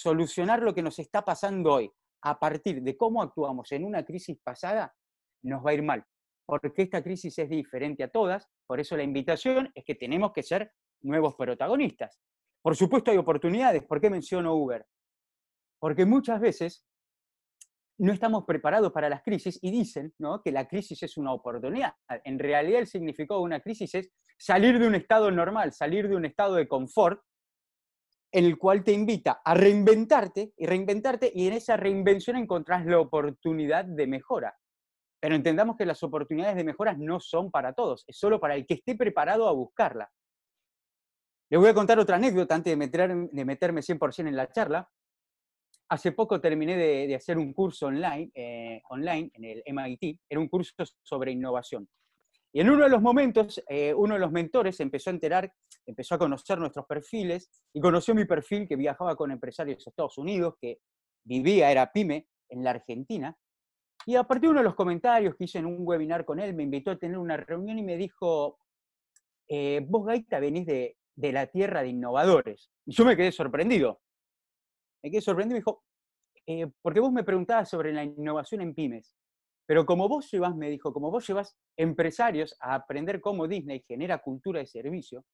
solucionar lo que nos está pasando hoy a partir de cómo actuamos en una crisis pasada, nos va a ir mal, porque esta crisis es diferente a todas, por eso la invitación es que tenemos que ser nuevos protagonistas. Por supuesto hay oportunidades, ¿por qué menciono Uber? Porque muchas veces no estamos preparados para las crisis y dicen que la crisis es una oportunidad. En realidad el significado de una crisis es salir de un estado normal, salir de un estado de confort en el cual te invita a reinventarte y reinventarte y en esa reinvención encontrás la oportunidad de mejora. Pero entendamos que las oportunidades de mejoras no son para todos, es solo para el que esté preparado a buscarla. Les voy a contar otra anécdota antes de, meterme 100% en la charla. Hace poco terminé de, hacer un curso online, eh, online en el MIT, era un curso sobre innovación. Y en uno de los momentos, eh, uno de los mentores empezó a enterar, empezó a conocer nuestros perfiles y conoció mi perfil que viajaba con empresarios de Estados Unidos, que vivía, era pyme, en la Argentina. Y a partir de uno de los comentarios que hice en un webinar con él, me invitó a tener una reunión y me dijo, eh, vos Gaita venís de, la tierra de innovadores. Y yo me quedé sorprendido. Me quedé sorprendido y me dijo, eh, porque vos me preguntabas sobre la innovación en pymes. Pero como vos llevas, me dijo, como vos llevas empresarios a aprender cómo Disney genera cultura de servicio,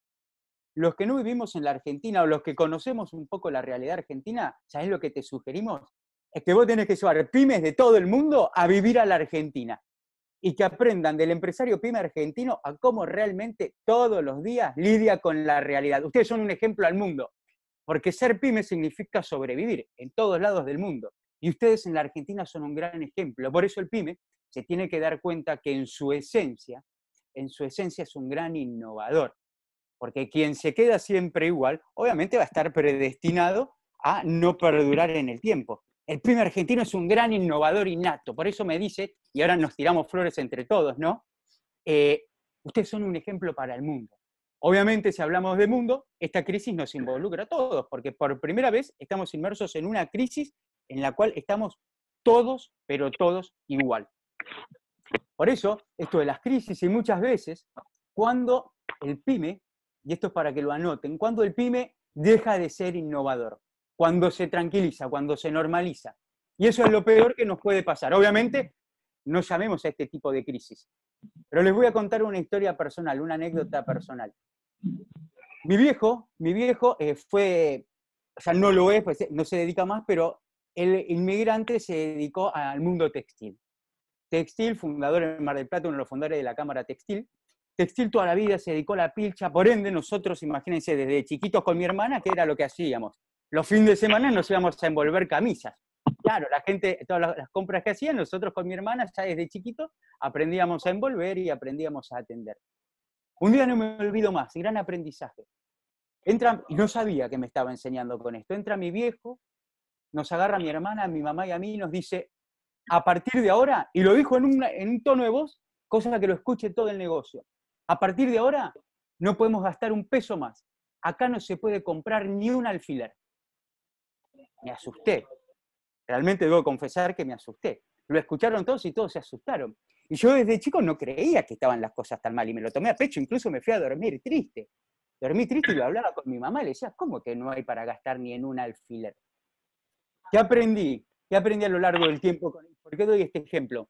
los que no vivimos en la Argentina o los que conocemos un poco la realidad argentina, ¿sabes lo que te sugerimos? Es que vos tenés que llevar pymes de todo el mundo a vivir a la Argentina y que aprendan del empresario pyme argentino a cómo realmente todos los días lidia con la realidad. Ustedes son un ejemplo al mundo, porque ser pyme significa sobrevivir en todos lados del mundo. Y ustedes en la Argentina son un gran ejemplo. Por eso el PYME se tiene que dar cuenta que en su esencia, en su esencia es un gran innovador. Porque quien se queda siempre igual, obviamente va a estar predestinado a no perdurar en el tiempo. El PYME argentino es un gran innovador innato. Por eso me dice, y ahora nos tiramos flores entre todos, ¿no? Eh, ustedes son un ejemplo para el mundo. Obviamente, si hablamos de mundo, esta crisis nos involucra a todos, porque por primera vez estamos inmersos en una crisis en la cual estamos todos, pero todos igual. Por eso, esto de las crisis y muchas veces, cuando el pyme, y esto es para que lo anoten, cuando el pyme deja de ser innovador, cuando se tranquiliza, cuando se normaliza. Y eso es lo peor que nos puede pasar. Obviamente, no llamemos a este tipo de crisis. Pero les voy a contar una historia personal, una anécdota personal. Mi viejo, mi viejo eh, fue, fue, sea, no lo es, pues, no se dedica más, pero el inmigrante se dedicó al mundo textil. Textil, fundador en Mar del Plata, uno de los fundadores de la Cámara Textil. Textil toda la vida se dedicó a la pilcha, por ende nosotros, imagínense, desde chiquitos con mi hermana, ¿qué era lo que hacíamos? Los fines de semana nos íbamos a envolver camisas. Claro, la gente, todas las compras que hacían, nosotros con mi hermana, ya desde chiquitos, aprendíamos a envolver y aprendíamos a atender. Un día no me olvido más, gran aprendizaje. Entra, y no sabía que me estaba enseñando con esto, entra mi viejo nos agarra mi hermana, mi mamá y a mí y nos dice, a partir de ahora, y lo dijo en, en un tono de voz, cosa que lo escuche todo el negocio, a partir de ahora no podemos gastar un peso más. Acá no se puede comprar ni un alfiler. Me asusté. Realmente debo confesar que me asusté. Lo escucharon todos y todos se asustaron. Y yo desde chico no creía que estaban las cosas tan mal y me lo tomé a pecho, incluso me fui a dormir triste. Dormí triste y lo hablaba con mi mamá y le decía, ¿cómo que no hay para gastar ni en un alfiler? ¿Qué aprendí? ¿Qué aprendí a lo largo del tiempo con él? ¿Por qué doy este ejemplo?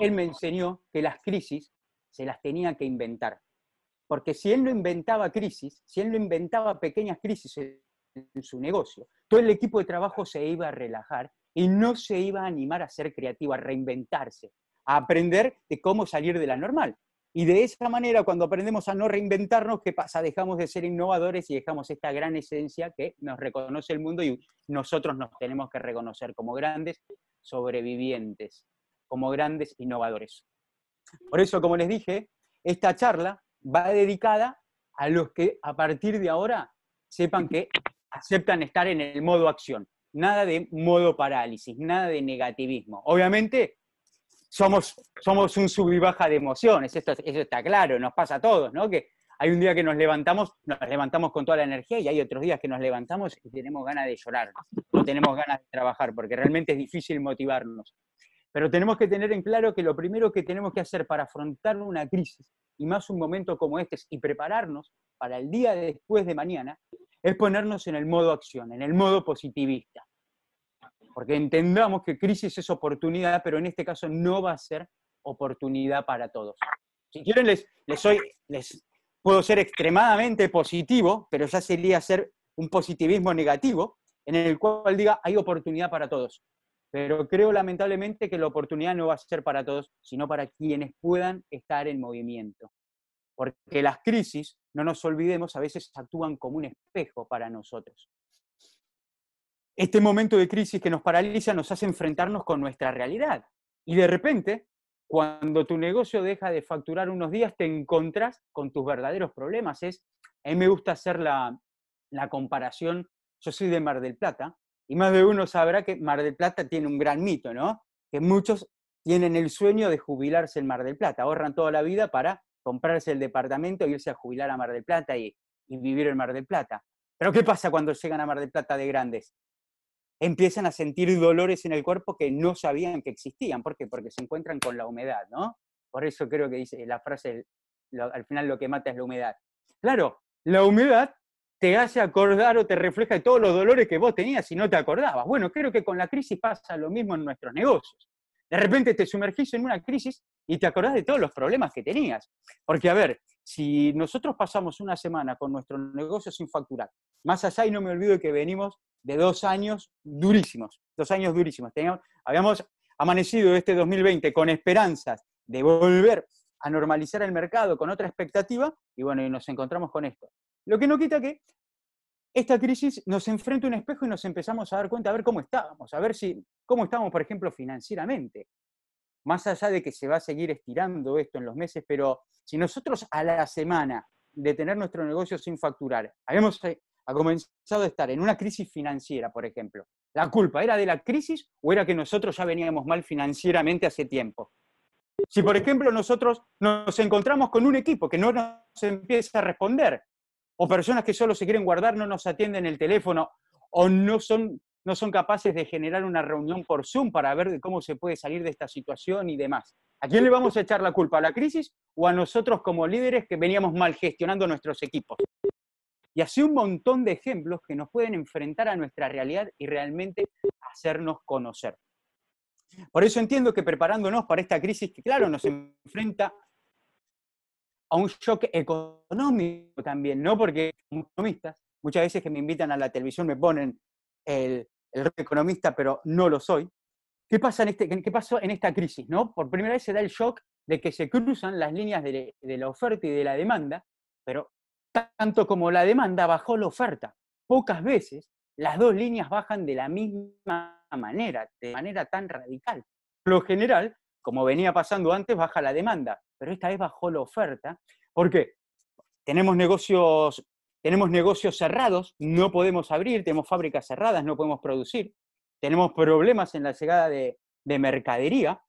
Él me enseñó que las crisis se las tenía que inventar. Porque si él no inventaba crisis, si él no inventaba pequeñas crisis en su negocio, todo el equipo de trabajo se iba a relajar y no se iba a animar a ser creativo, a reinventarse, a aprender de cómo salir de la normal. Y de esa manera, cuando aprendemos a no reinventarnos, ¿qué pasa? Dejamos de ser innovadores y dejamos esta gran esencia que nos reconoce el mundo y nosotros nos tenemos que reconocer como grandes sobrevivientes, como grandes innovadores. Por eso, como les dije, esta charla va dedicada a los que a partir de ahora sepan que aceptan estar en el modo acción. Nada de modo parálisis, nada de negativismo. Obviamente, somos, somos un sub y baja de emociones, Esto, eso está claro, nos pasa a todos, ¿no? Que hay un día que nos levantamos, nos levantamos con toda la energía y hay otros días que nos levantamos y tenemos ganas de llorar, no tenemos ganas de trabajar, porque realmente es difícil motivarnos. Pero tenemos que tener en claro que lo primero que tenemos que hacer para afrontar una crisis, y más un momento como este, y prepararnos para el día después de mañana, es ponernos en el modo acción, en el modo positivista. Porque entendamos que crisis es oportunidad, pero en este caso no va a ser oportunidad para todos. Si quieren, les, les, puedo ser extremadamente positivo, pero ya sería ser un positivismo negativo, en el cual diga hay oportunidad para todos. Pero creo lamentablemente que la oportunidad no va a ser para todos, sino para quienes puedan estar en movimiento. Porque las crisis, no nos olvidemos, a veces actúan como un espejo para nosotros este momento de crisis que nos paraliza nos hace enfrentarnos con nuestra realidad. Y de repente, cuando tu negocio deja de facturar unos días, te encuentras con tus verdaderos problemas. Es, a mí me gusta hacer la, comparación, yo soy de Mar del Plata, y más de uno sabrá que Mar del Plata tiene un gran mito, ¿no? Que muchos tienen el sueño de jubilarse en Mar del Plata, ahorran toda la vida para comprarse el departamento, e irse a jubilar a Mar del Plata y, y vivir en Mar del Plata. Pero ¿qué pasa cuando llegan a Mar del Plata de grandes? empiezan a sentir dolores en el cuerpo que no sabían que existían. ¿Por qué? Porque se encuentran con la humedad, ¿no? Por eso creo que dice la frase, al final lo que mata es la humedad. Claro, la humedad te hace acordar o te refleja todos los dolores que vos tenías y no te acordabas. Bueno, creo que con la crisis pasa lo mismo en nuestros negocios. De repente te sumergís en una crisis y te acordás de todos los problemas que tenías. Porque, a ver, si nosotros pasamos una semana con nuestro negocio sin facturar, más allá, y no me olvido que venimos de dos años durísimos, dos años durísimos. Teníamos, habíamos amanecido este 2020 con esperanzas de volver a normalizar el mercado con otra expectativa y bueno, y nos encontramos con esto. Lo que no quita que esta crisis nos enfrenta un espejo y nos empezamos a dar cuenta a ver cómo estábamos, a ver si cómo estábamos, por ejemplo, financieramente. Más allá de que se va a seguir estirando esto en los meses, pero si nosotros a la semana de tener nuestro negocio sin facturar, habíamos eh, ha comenzado a estar en una crisis financiera, por ejemplo. ¿La culpa era de la crisis o era que nosotros ya veníamos mal financieramente hace tiempo? Si, por ejemplo, nosotros nos encontramos con un equipo que no nos empieza a responder, o personas que solo se quieren guardar, no nos atienden el teléfono, o no son, no son capaces de generar una reunión por Zoom para ver cómo se puede salir de esta situación y demás. ¿A quién le vamos a echar la culpa? ¿A la crisis o a nosotros como líderes que veníamos mal gestionando nuestros equipos? Y así un montón de ejemplos que nos pueden enfrentar a nuestra realidad y realmente hacernos conocer. Por eso entiendo que preparándonos para esta crisis que, claro, nos enfrenta a un shock económico también, ¿no? Porque economistas, muchas veces que me invitan a la televisión me ponen el, economista, pero no lo soy. ¿Qué, pasa en este, ¿Qué pasó en esta crisis? ¿no? Por primera vez se da el shock de que se cruzan las líneas de la oferta y de la demanda, pero tanto como la demanda bajó la oferta. Pocas veces las dos líneas bajan de la misma manera, de manera tan radical. Lo general, como venía pasando antes, baja la demanda, pero esta vez bajó la oferta. porque Tenemos negocios, tenemos negocios cerrados, no podemos abrir, tenemos fábricas cerradas, no podemos producir, tenemos problemas en la llegada de, de mercadería,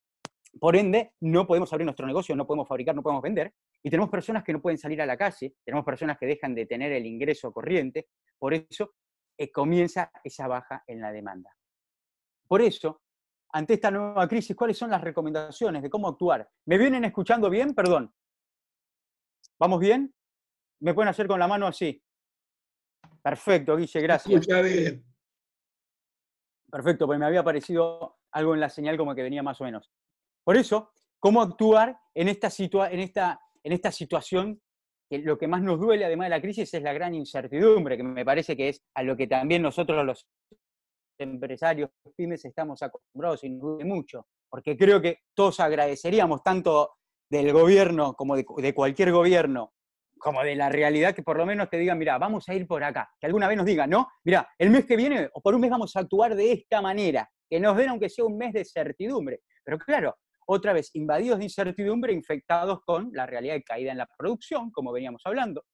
por ende, no podemos abrir nuestro negocio, no podemos fabricar, no podemos vender, y tenemos personas que no pueden salir a la calle, tenemos personas que dejan de tener el ingreso corriente, por eso eh, comienza esa baja en la demanda. Por eso, ante esta nueva crisis, ¿cuáles son las recomendaciones de cómo actuar? ¿Me vienen escuchando bien? Perdón. ¿Vamos bien? ¿Me pueden hacer con la mano así? Perfecto, Guille, gracias. Escucha bien. Perfecto, pues me había aparecido algo en la señal como que venía más o menos. Por eso, ¿cómo actuar en esta, situa en esta en esta situación lo que más nos duele, además de la crisis, es la gran incertidumbre, que me parece que es a lo que también nosotros los empresarios pymes estamos acostumbrados y nos duele mucho, porque creo que todos agradeceríamos tanto del gobierno como de, de cualquier gobierno como de la realidad, que por lo menos te digan, mira, vamos a ir por acá, que alguna vez nos digan, ¿no? Mira, el mes que viene o por un mes vamos a actuar de esta manera, que nos den aunque sea un mes de certidumbre. Pero claro, otra vez invadidos de incertidumbre, infectados con la realidad de caída en la producción, como veníamos hablando,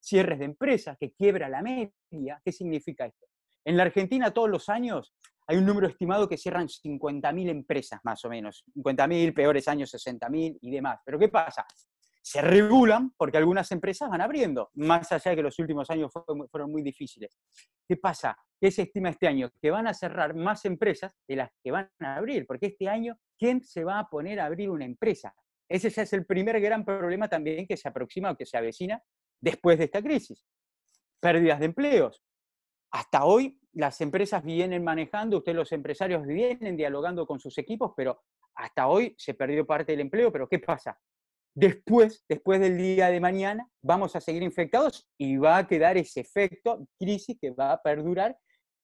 cierres de empresas, que quiebra la media. ¿Qué significa esto? En la Argentina todos los años hay un número estimado que cierran 50.000 empresas más o menos, 50.000, peores años 60.000 y demás. Pero ¿qué pasa? Se regulan porque algunas empresas van abriendo, más allá de que los últimos años fueron muy difíciles. ¿Qué pasa? ¿Qué se estima este año? Que van a cerrar más empresas de las que van a abrir, porque este año ¿quién se va a poner a abrir una empresa? Ese ya es el primer gran problema también que se aproxima o que se avecina después de esta crisis. Pérdidas de empleos. Hasta hoy las empresas vienen manejando, ustedes los empresarios vienen dialogando con sus equipos, pero hasta hoy se perdió parte del empleo, pero ¿qué pasa? Después, después del día de mañana, vamos a seguir infectados y va a quedar ese efecto crisis que va a perdurar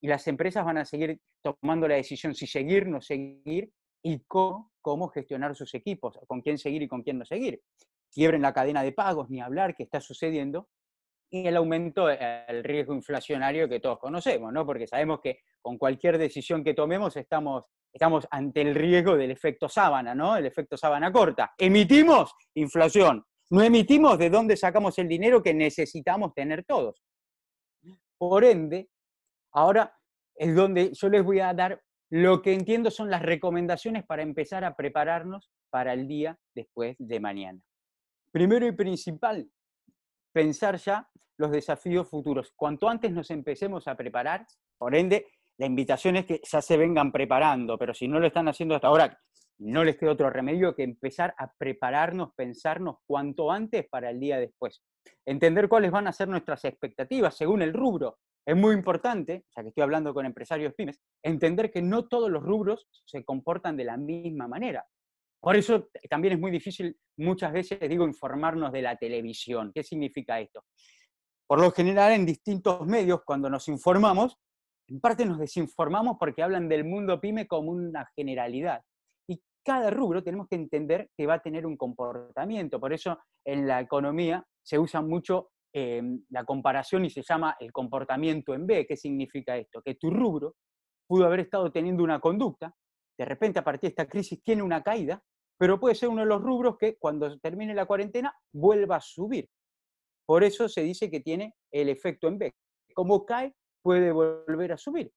y las empresas van a seguir tomando la decisión si seguir, no seguir, y cómo, gestionar sus equipos, con quién seguir y con quién no seguir. Quiebren la cadena de pagos, ni hablar que está sucediendo, y el aumento del eh, riesgo inflacionario que todos conocemos, ¿no? Porque sabemos que con cualquier decisión que tomemos estamos, estamos ante el riesgo del efecto sábana, ¿no? El efecto sábana corta. Emitimos inflación. No emitimos de dónde sacamos el dinero que necesitamos tener todos. Por ende, ahora es donde yo les voy a dar lo que entiendo son las recomendaciones para empezar a prepararnos para el día después de mañana. Primero y principal, pensar ya los desafíos futuros. Cuanto antes nos empecemos a preparar, por ende, la invitación es que ya se vengan preparando, pero si no lo están haciendo hasta ahora, no les queda otro remedio que empezar a prepararnos, pensarnos cuanto antes para el día después. Entender cuáles van a ser nuestras expectativas según el rubro. Es muy importante, ya que estoy hablando con empresarios pymes, entender que no todos los rubros se comportan de la misma manera. Por eso eh, también es muy difícil muchas veces, digo, informarnos de la televisión. ¿Qué significa esto? Por lo general, en distintos medios, cuando nos informamos, en parte nos desinformamos porque hablan del mundo pyme como una generalidad. Y cada rubro tenemos que entender que va a tener un comportamiento. Por eso en la economía se usan mucho Em, la comparación y se llama el comportamiento en B. ¿Qué significa esto? Que tu rubro pudo haber estado teniendo una conducta, de repente a partir de esta crisis tiene una caída, pero puede ser uno de los rubros que cuando termine la cuarentena vuelva a subir. Por eso se dice que tiene el efecto en B. Como cae, puede volver a subir.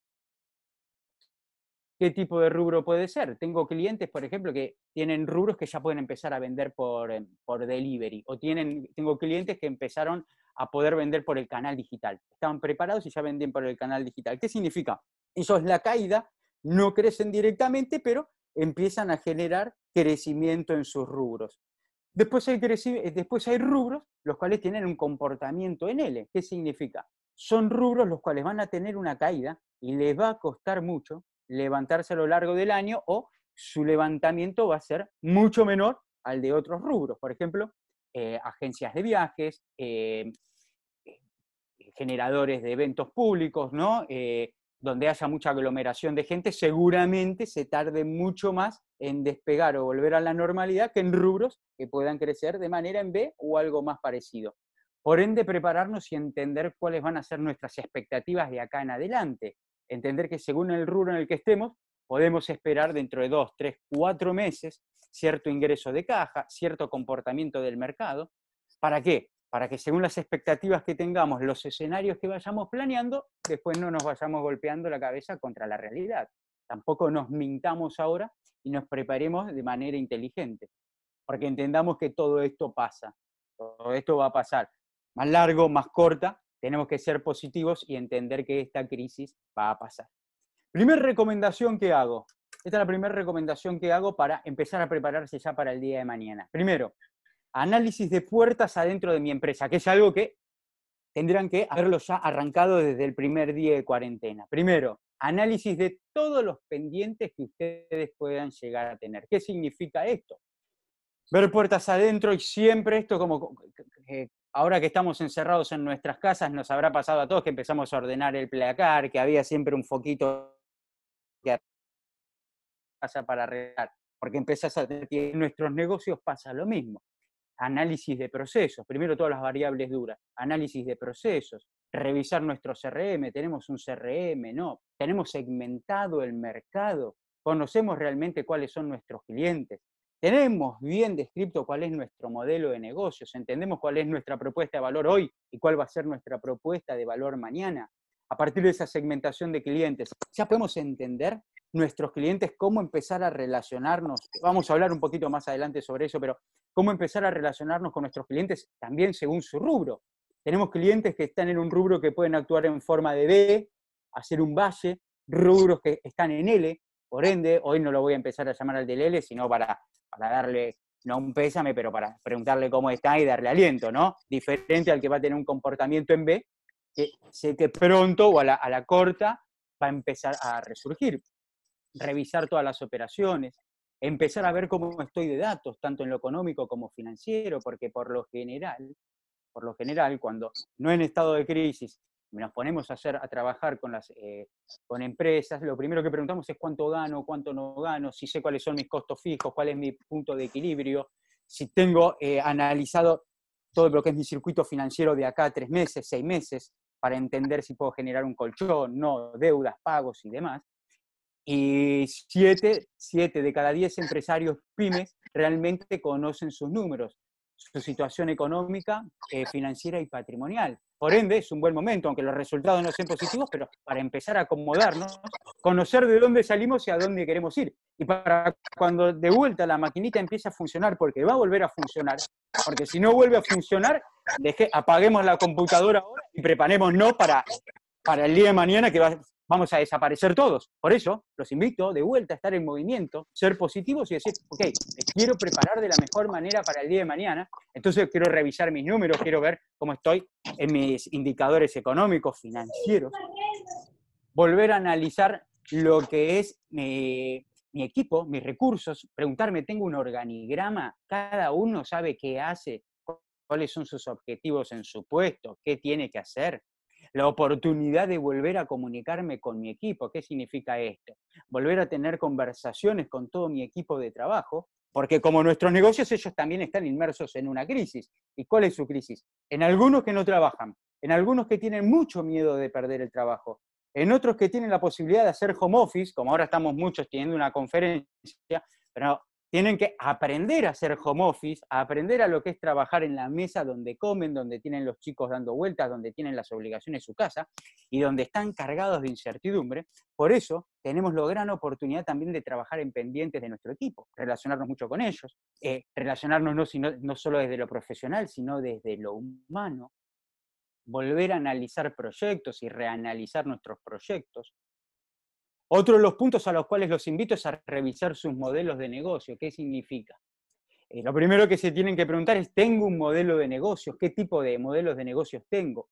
¿Qué tipo de rubro puede ser? Tengo clientes, por ejemplo, que tienen rubros que ya pueden empezar a vender por, em, delivery, o tienen, tengo clientes que empezaron a poder vender por el canal digital. Estaban preparados y ya venden por el canal digital. ¿Qué significa? Eso es la caída, no crecen directamente, pero empiezan a generar crecimiento en sus rubros. Después hay, eh, después hay rubros los cuales tienen un comportamiento en L. ¿Qué significa? Son rubros los cuales van a tener una caída y les va a costar mucho levantarse a lo largo del año o su levantamiento va a ser mucho menor al de otros rubros. Por ejemplo, eh, agencias de viajes, eh, eh, generadores de eventos públicos, ¿no? donde haya mucha aglomeración de gente, seguramente se tarde mucho más en despegar o volver a la normalidad que en rubros que puedan crecer de manera en B o algo más parecido. Por ende, prepararnos y entender cuáles van a ser nuestras expectativas de acá en adelante. Entender que según el rubro en el que estemos, podemos esperar dentro de dos, tres, cuatro meses cierto ingreso de caja, cierto comportamiento del mercado. ¿Para qué? Para que según las expectativas que tengamos, los escenarios que vayamos planeando, después no nos vayamos golpeando la cabeza contra la realidad. Tampoco nos mintamos ahora y nos preparemos de manera inteligente, porque entendamos que todo esto pasa, todo esto va a pasar, más largo, más corta, tenemos que ser positivos y entender que esta crisis va a pasar. Primera recomendación que hago, esta es la primera recomendación que hago para empezar a prepararse ya para el día de mañana. Primero, análisis de puertas adentro de mi empresa, que es algo que tendrán que haberlo ya arrancado desde el primer día de cuarentena. Primero, análisis de todos los pendientes que ustedes puedan llegar a tener. ¿Qué significa esto? Ver puertas adentro y siempre esto como ahora que estamos encerrados en nuestras casas nos habrá pasado a todos que empezamos a ordenar el placar, que había siempre un foquito pasa para arreglar, porque empezás a tener que en nuestros negocios pasa lo mismo. Análisis de procesos, primero todas las variables duras, análisis de procesos, revisar nuestro CRM, tenemos un CRM, no, tenemos segmentado el mercado, conocemos realmente cuáles son nuestros clientes, tenemos bien descrito cuál es nuestro modelo de negocios, entendemos cuál es nuestra propuesta de valor hoy y cuál va a ser nuestra propuesta de valor mañana. A partir de esa segmentación de clientes, ya podemos entender nuestros clientes, cómo empezar a relacionarnos, vamos a hablar un poquito más adelante sobre eso, pero cómo empezar a relacionarnos con nuestros clientes también según su rubro. Tenemos clientes que están en un rubro que pueden actuar en forma de B, hacer un valle, rubros que están en L, por ende, hoy no lo voy a empezar a llamar al del L, sino para, para darle, no un pésame, pero para preguntarle cómo está y darle aliento, ¿no? Diferente al que va a tener un comportamiento en B, que sé que pronto o a la, a la corta va a empezar a resurgir revisar todas las operaciones, empezar a ver cómo estoy de datos, tanto en lo económico como financiero, porque por lo general, por lo general, cuando no en estado de crisis nos ponemos a, hacer, a trabajar con, las, eh, con empresas, lo primero que preguntamos es cuánto gano, cuánto no gano, si sé cuáles son mis costos fijos, cuál es mi punto de equilibrio, si tengo eh, analizado todo lo que es mi circuito financiero de acá tres meses, seis meses, para entender si puedo generar un colchón, no, deudas, pagos y demás. Y siete, de cada diez empresarios pymes realmente conocen sus números, su situación económica, eh, financiera y patrimonial. Por ende, es un buen momento, aunque los resultados no sean positivos, pero para empezar a acomodarnos, conocer de dónde salimos y a dónde queremos ir. Y para cuando de vuelta la maquinita empiece a funcionar, porque va a volver a funcionar, porque si no vuelve a funcionar, apaguemos la computadora ahora y preparémonos para para el día de mañana que vamos a desaparecer todos. Por eso los invito de vuelta a estar en movimiento, ser positivos y decir, ok, quiero preparar de la mejor manera para el día de mañana, entonces quiero revisar mis números, quiero ver cómo estoy en mis indicadores económicos, financieros, volver a analizar lo que es mi equipo, mis recursos, preguntarme, tengo un organigrama, cada uno sabe qué hace, cuáles son sus objetivos en su puesto, qué tiene que hacer, la oportunidad de volver a comunicarme con mi equipo. ¿Qué significa esto? Volver a tener conversaciones con todo mi equipo de trabajo, porque como nuestros negocios, ellos también están inmersos en una crisis. ¿Y cuál es su crisis? En algunos que no trabajan, en algunos que tienen mucho miedo de perder el trabajo, en otros que tienen la posibilidad de hacer home office, como ahora estamos muchos teniendo una conferencia, pero tienen que aprender a hacer home office, a aprender a lo que es trabajar en la mesa donde comen, donde tienen los chicos dando vueltas, donde tienen las obligaciones de su casa y donde están cargados de incertidumbre. Por eso tenemos la gran oportunidad también de trabajar en pendientes de nuestro equipo, relacionarnos mucho con ellos, eh, relacionarnos no, no solo desde lo profesional, sino desde lo humano, volver a analizar proyectos y reanalizar nuestros proyectos, otro de los puntos a los cuales los invito es a revisar sus modelos de negocio. ¿Qué significa? Eh, lo primero que se tienen que preguntar es, ¿tengo un modelo de negocio? ¿Qué tipo de modelos de negocios tengo?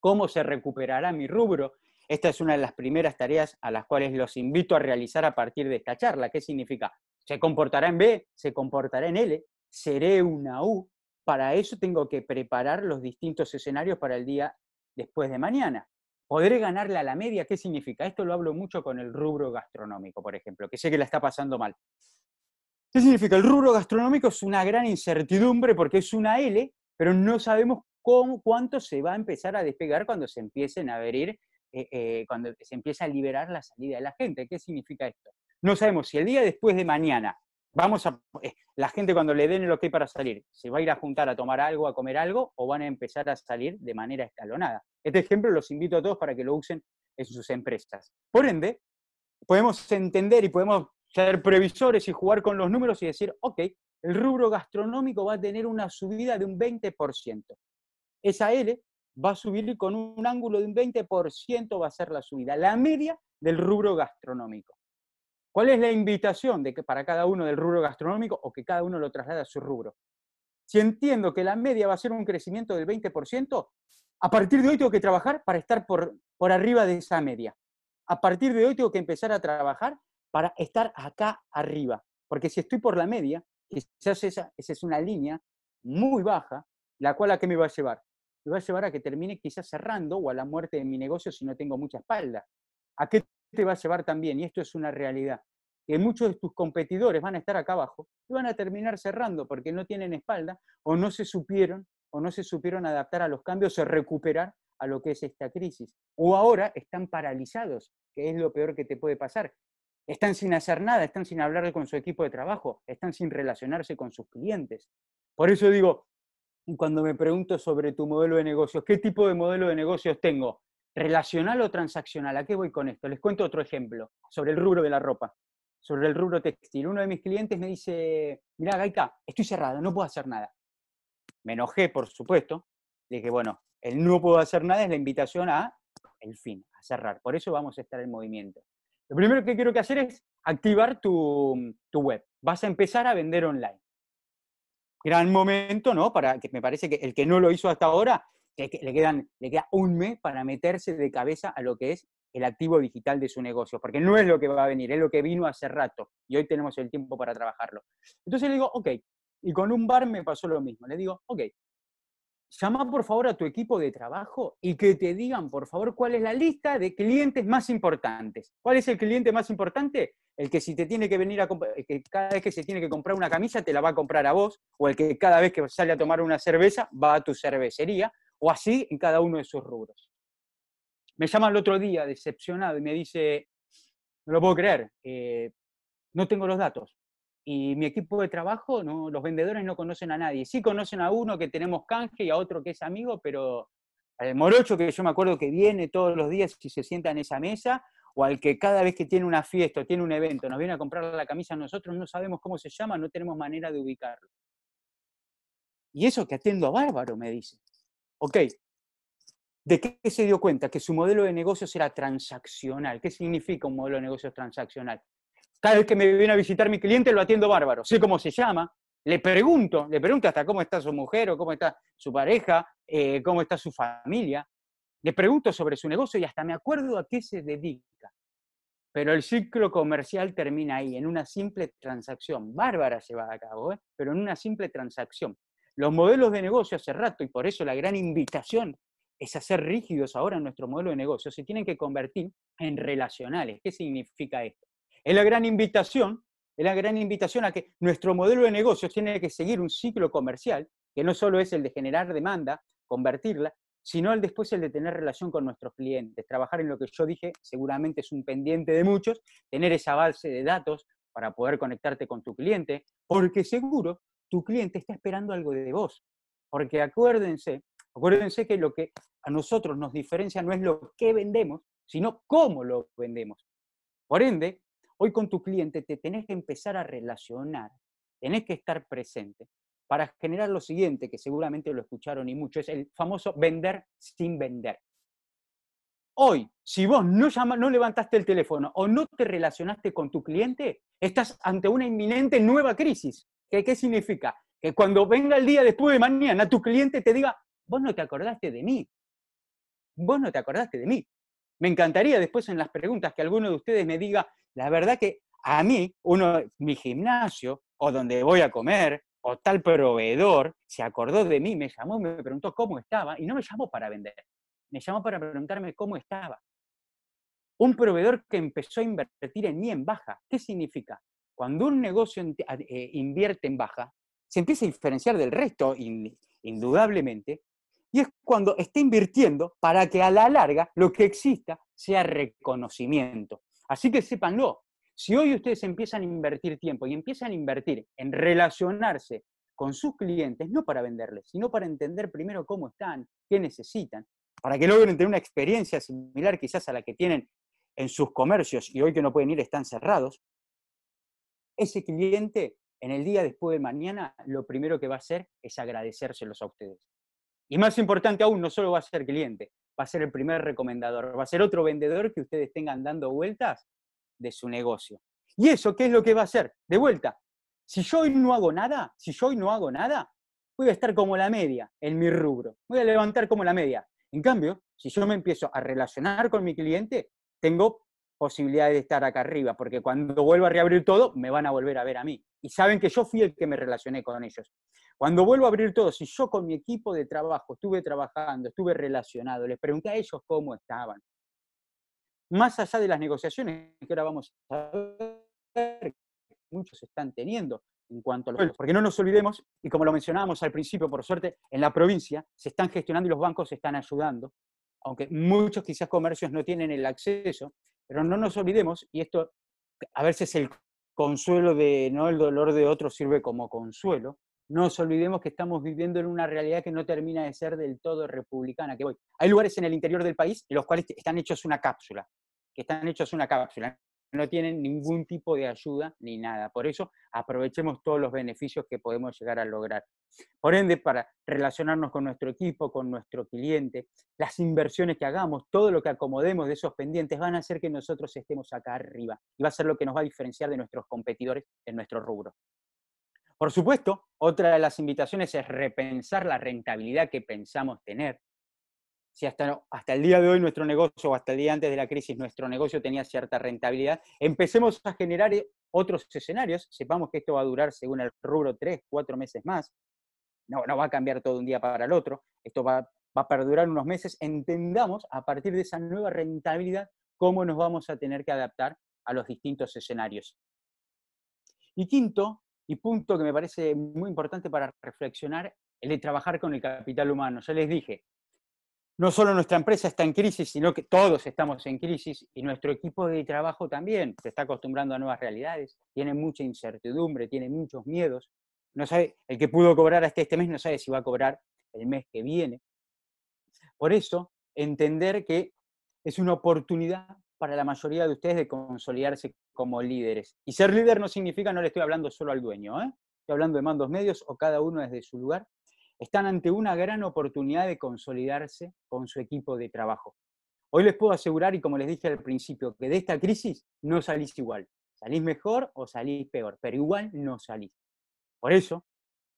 ¿Cómo se recuperará mi rubro? Esta es una de las primeras tareas a las cuales los invito a realizar a partir de esta charla. ¿Qué significa? ¿Se comportará en B? ¿Se comportará en L? ¿Seré una U? Para eso tengo que preparar los distintos escenarios para el día después de mañana. Podré ganarle a la media, ¿qué significa? Esto lo hablo mucho con el rubro gastronómico, por ejemplo, que sé que la está pasando mal. ¿Qué significa? El rubro gastronómico es una gran incertidumbre porque es una L, pero no sabemos cómo, cuánto se va a empezar a despegar cuando se empiecen a abrir, eh, eh, cuando se empieza a liberar la salida de la gente. ¿Qué significa esto? No sabemos si el día después de mañana vamos a, eh, la gente cuando le den el ok para salir, ¿se va a ir a juntar a tomar algo, a comer algo o van a empezar a salir de manera escalonada? Este ejemplo los invito a todos para que lo usen en sus empresas. Por ende, podemos entender y podemos ser previsores y jugar con los números y decir, ok, el rubro gastronómico va a tener una subida de un 20%. Esa L va a subir con un ángulo de un 20%, va a ser la subida, la media del rubro gastronómico. ¿Cuál es la invitación de que para cada uno del rubro gastronómico o que cada uno lo traslade a su rubro? Si entiendo que la media va a ser un crecimiento del 20%, a partir de hoy tengo que trabajar para estar por, por arriba de esa media. A partir de hoy tengo que empezar a trabajar para estar acá arriba. Porque si estoy por la media, quizás esa, esa es una línea muy baja, la cual a qué me va a llevar? Me va a llevar a que termine quizás cerrando o a la muerte de mi negocio si no tengo mucha espalda. ¿A qué te va a llevar también, y esto es una realidad, que muchos de tus competidores van a estar acá abajo y van a terminar cerrando porque no tienen espalda o no se supieron o no se supieron adaptar a los cambios o recuperar a lo que es esta crisis. O ahora están paralizados, que es lo peor que te puede pasar. Están sin hacer nada, están sin hablar con su equipo de trabajo, están sin relacionarse con sus clientes. Por eso digo, cuando me pregunto sobre tu modelo de negocio ¿qué tipo de modelo de negocios tengo? relacional o transaccional. ¿A qué voy con esto? Les cuento otro ejemplo sobre el rubro de la ropa, sobre el rubro textil. Uno de mis clientes me dice, mira Gaika, estoy cerrado, no puedo hacer nada. Me enojé, por supuesto. Le dije, bueno, el no puedo hacer nada es la invitación a el fin, a cerrar. Por eso vamos a estar en movimiento. Lo primero que quiero que hacer es activar tu, tu web. Vas a empezar a vender online gran momento, ¿no? Para que me parece que el que no lo hizo hasta ahora le, queda un mes para meterse de cabeza a lo que es el activo digital de su negocio, porque no es lo que va a venir, es lo que vino hace rato y hoy tenemos el tiempo para trabajarlo. Entonces le digo, ok, y con un bar me pasó lo mismo, le digo, ok, llama por favor a tu equipo de trabajo y que te digan por favor cuál es la lista de clientes más importantes. ¿Cuál es el cliente más importante? El que si te tiene que venir a el que cada vez que se tiene que comprar una camisa te la va a comprar a vos o el que cada vez que sale a tomar una cerveza va a tu cervecería o así en cada uno de sus rubros. Me llama el otro día decepcionado y me dice, no lo puedo creer, eh, no tengo los datos. Y mi equipo de trabajo, no, los vendedores no conocen a nadie. Sí conocen a uno que tenemos canje y a otro que es amigo, pero al eh, morocho que yo me acuerdo que viene todos los días y se sienta en esa mesa, o al que cada vez que tiene una fiesta o tiene un evento nos viene a comprar la camisa, nosotros no sabemos cómo se llama, no tenemos manera de ubicarlo. Y eso que atiendo a bárbaro, me dice. Ok, ¿de qué se dio cuenta? Que su modelo de negocio era transaccional. ¿Qué significa un modelo de negocio transaccional? Cada vez que me viene a visitar mi cliente lo atiendo bárbaro. Sé cómo se llama, le pregunto, le pregunto hasta cómo está su mujer o cómo está su pareja, eh, cómo está su familia. Le pregunto sobre su negocio y hasta me acuerdo a qué se dedica. Pero el ciclo comercial termina ahí, en una simple transacción. Bárbara se va a cabo, ¿eh? pero en una simple transacción. Los modelos de negocio hace rato, y por eso la gran invitación es hacer rígidos ahora nuestro modelo de negocio, se tienen que convertir en relacionales. ¿Qué significa esto? Es la gran invitación, es la gran invitación a que nuestro modelo de negocio tiene que seguir un ciclo comercial, que no solo es el de generar demanda, convertirla, sino después el de tener relación con nuestros clientes, trabajar en lo que yo dije, seguramente es un pendiente de muchos, tener esa base de datos para poder conectarte con tu cliente, porque seguro tu cliente está esperando algo de vos. Porque acuérdense, acuérdense que lo que a nosotros nos diferencia no es lo que vendemos, sino cómo lo vendemos. Por ende, hoy con tu cliente te tenés que empezar a relacionar, tenés que estar presente para generar lo siguiente, que seguramente lo escucharon y mucho, es el famoso vender sin vender. Hoy, si vos no, no levantaste el teléfono o no te relacionaste con tu cliente, estás ante una inminente nueva crisis. ¿Qué, significa? Que cuando venga el día después de mañana, tu cliente te diga, vos no te acordaste de mí. Vos no te acordaste de mí. Me encantaría después en las preguntas que alguno de ustedes me diga, la verdad que a mí, uno, mi gimnasio, o donde voy a comer, o tal proveedor, se acordó de mí, me llamó, me preguntó cómo estaba, y no me llamó para vender, me llamó para preguntarme cómo estaba. Un proveedor que empezó a invertir en mí en baja, ¿qué significa? Cuando un negocio eh, eh, invierte en baja, se empieza a diferenciar del resto, indudablemente, y es cuando está invirtiendo para que a la larga lo que exista sea reconocimiento. Así que sépanlo, si hoy ustedes empiezan a invertir tiempo y empiezan a invertir en relacionarse con sus clientes, no para venderles, sino para entender primero cómo están, qué necesitan, para que logren tener una experiencia similar quizás a la que tienen en sus comercios y hoy que no pueden ir están cerrados, ese cliente en el día después de mañana, lo primero que va a hacer es agradecérselos a ustedes. Y más importante aún, no solo va a ser cliente, va a ser el primer recomendador, va a ser otro vendedor que ustedes tengan dando vueltas de su negocio. ¿Y eso qué es lo que va a hacer? De vuelta, si yo hoy no hago nada, si yo hoy no hago nada, voy a estar como la media en mi rubro, voy a levantar como la media. En cambio, si yo me empiezo a relacionar con mi cliente, tengo posibilidades de estar acá arriba, porque cuando vuelva a reabrir todo, me van a volver a ver a mí. Y saben que yo fui el que me relacioné con ellos. Cuando vuelvo a abrir todo, si yo con mi equipo de trabajo estuve trabajando, estuve relacionado, les pregunté a ellos cómo estaban. Más allá de las negociaciones que ahora vamos a ver, muchos están teniendo en cuanto a los... Porque no nos olvidemos, y como lo mencionábamos al principio, por suerte, en la provincia se están gestionando y los bancos se están ayudando, aunque muchos quizás comercios no tienen el acceso, pero no nos olvidemos, y esto a veces el consuelo de, no el dolor de otro sirve como consuelo, no nos olvidemos que estamos viviendo en una realidad que no termina de ser del todo republicana, que hay lugares en el interior del país en los cuales están hechos una cápsula, que están hechos una cápsula no tienen ningún tipo de ayuda ni nada. Por eso aprovechemos todos los beneficios que podemos llegar a lograr. Por ende, para relacionarnos con nuestro equipo, con nuestro cliente, las inversiones que hagamos, todo lo que acomodemos de esos pendientes van a hacer que nosotros estemos acá arriba y va a ser lo que nos va a diferenciar de nuestros competidores en nuestro rubro. Por supuesto, otra de las invitaciones es repensar la rentabilidad que pensamos tener si hasta, hasta el día de hoy nuestro negocio o hasta el día antes de la crisis nuestro negocio tenía cierta rentabilidad, empecemos a generar eh, otros escenarios, sepamos que esto va a durar según el rubro tres, cuatro meses más, no, no va a cambiar todo un día para el otro, esto va, va a perdurar unos meses, entendamos a partir de esa nueva rentabilidad cómo nos vamos a tener que adaptar a los distintos escenarios. Y quinto, y punto que me parece muy importante para reflexionar, el de trabajar con el capital humano. Ya les dije, no solo nuestra empresa está en crisis, sino que todos estamos en crisis y nuestro equipo de trabajo también se está acostumbrando a nuevas realidades, tiene mucha incertidumbre, tiene muchos miedos. No sabe, el que pudo cobrar hasta este mes no sabe si va a cobrar el mes que viene. Por eso, entender que es una oportunidad para la mayoría de ustedes de consolidarse como líderes. Y ser líder no significa, no le estoy hablando solo al dueño, ¿eh? estoy hablando de mandos medios o cada uno desde su lugar, están ante una gran oportunidad de consolidarse con su equipo de trabajo. Hoy les puedo asegurar, y como les dije al principio, que de esta crisis no salís igual. Salís mejor o salís peor, pero igual no salís. Por eso,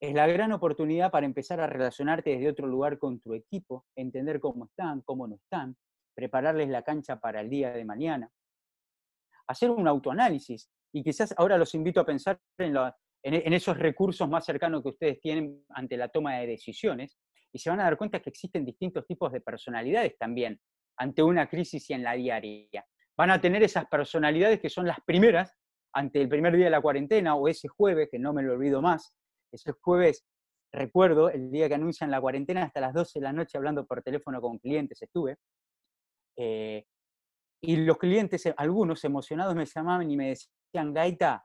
es la gran oportunidad para empezar a relacionarte desde otro lugar con tu equipo, entender cómo están, cómo no están, prepararles la cancha para el día de mañana, hacer un autoanálisis y quizás ahora los invito a pensar en, la, en, esos recursos más cercanos que ustedes tienen ante la toma de decisiones y se van a dar cuenta que existen distintos tipos de personalidades también ante una crisis y en la diaria. Van a tener esas personalidades que son las primeras ante el primer día de la cuarentena o ese jueves, que no me lo olvido más, ese jueves, recuerdo, el día que anuncian la cuarentena hasta las 12 de la noche hablando por teléfono con clientes estuve, eh, y los clientes, algunos emocionados, me llamaban y me decían, Gaita,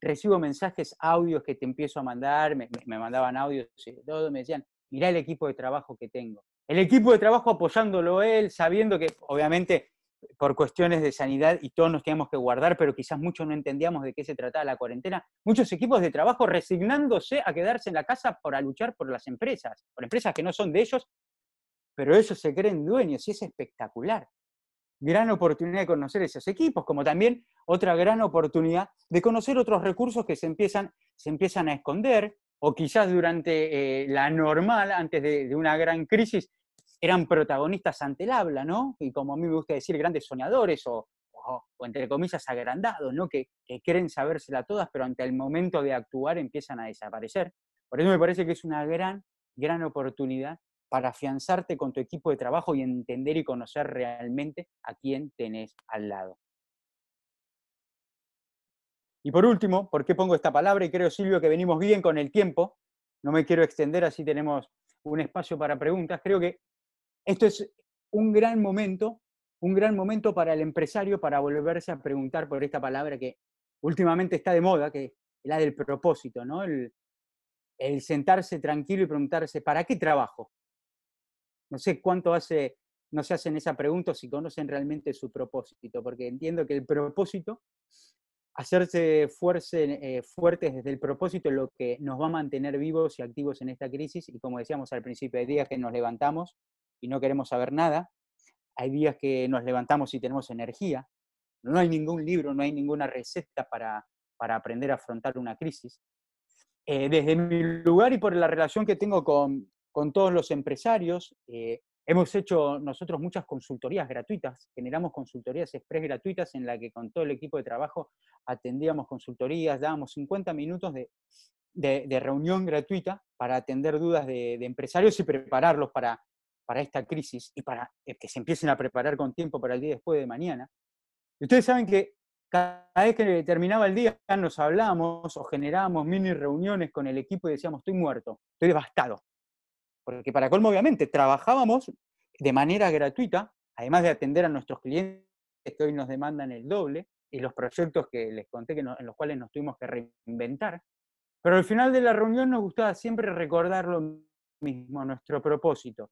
recibo mensajes, audios que te empiezo a mandar, me, mandaban audios y eh, todo, me decían, mirá el equipo de trabajo que tengo. El equipo de trabajo apoyándolo él, sabiendo que obviamente por cuestiones de sanidad y todos nos teníamos que guardar, pero quizás muchos no entendíamos de qué se trataba la cuarentena, muchos equipos de trabajo resignándose a quedarse en la casa para luchar por las empresas, por empresas que no son de ellos, pero ellos se creen dueños y es espectacular gran oportunidad de conocer esos equipos, como también otra gran oportunidad de conocer otros recursos que se empiezan, se empiezan a esconder o quizás durante eh, la normal, antes de, una gran crisis, eran protagonistas ante el habla, ¿no? Y como a mí me gusta decir, grandes soñadores o, o, entre comillas agrandados, ¿no? Que, que quieren sabérsela todas, pero ante el momento de actuar empiezan a desaparecer. Por eso me parece que es una gran, gran oportunidad para afianzarte con tu equipo de trabajo y entender y conocer realmente a quién tenés al lado. Y por último, ¿por qué pongo esta palabra? Y creo, Silvio, que venimos bien con el tiempo. No me quiero extender, así tenemos un espacio para preguntas. Creo que esto es un gran momento, un gran momento para el empresario para volverse a preguntar por esta palabra que últimamente está de moda, que es la del propósito, ¿no? el sentarse tranquilo y preguntarse, ¿para qué trabajo? No sé cuánto hace, no se hacen esa pregunta si conocen realmente su propósito, porque entiendo que el propósito, hacerse eh, fuertes desde el propósito es lo que nos va a mantener vivos y activos en esta crisis. Y como decíamos al principio, hay días que nos levantamos y no queremos saber nada, hay días que nos levantamos y tenemos energía, no hay ningún libro, no hay ninguna receta para, aprender a afrontar una crisis. Eh, desde mi lugar y por la relación que tengo con, con todos los empresarios. Eh, hemos hecho nosotros muchas consultorías gratuitas, generamos consultorías express gratuitas en la que con todo el equipo de trabajo atendíamos consultorías, dábamos 50 minutos de, reunión gratuita para atender dudas de, empresarios y prepararlos para, para esta crisis y para eh, que se empiecen a preparar con tiempo para el día después de mañana. Y ustedes saben que cada vez que terminaba el día nos hablábamos o generábamos mini reuniones con el equipo y decíamos, estoy muerto, estoy devastado, porque para colmo, obviamente, trabajábamos de manera gratuita, además de atender a nuestros clientes que hoy nos demandan el doble, y los proyectos que les conté que en los cuales nos tuvimos que reinventar. Pero al final de la reunión nos gustaba siempre recordar lo mismo, nuestro propósito.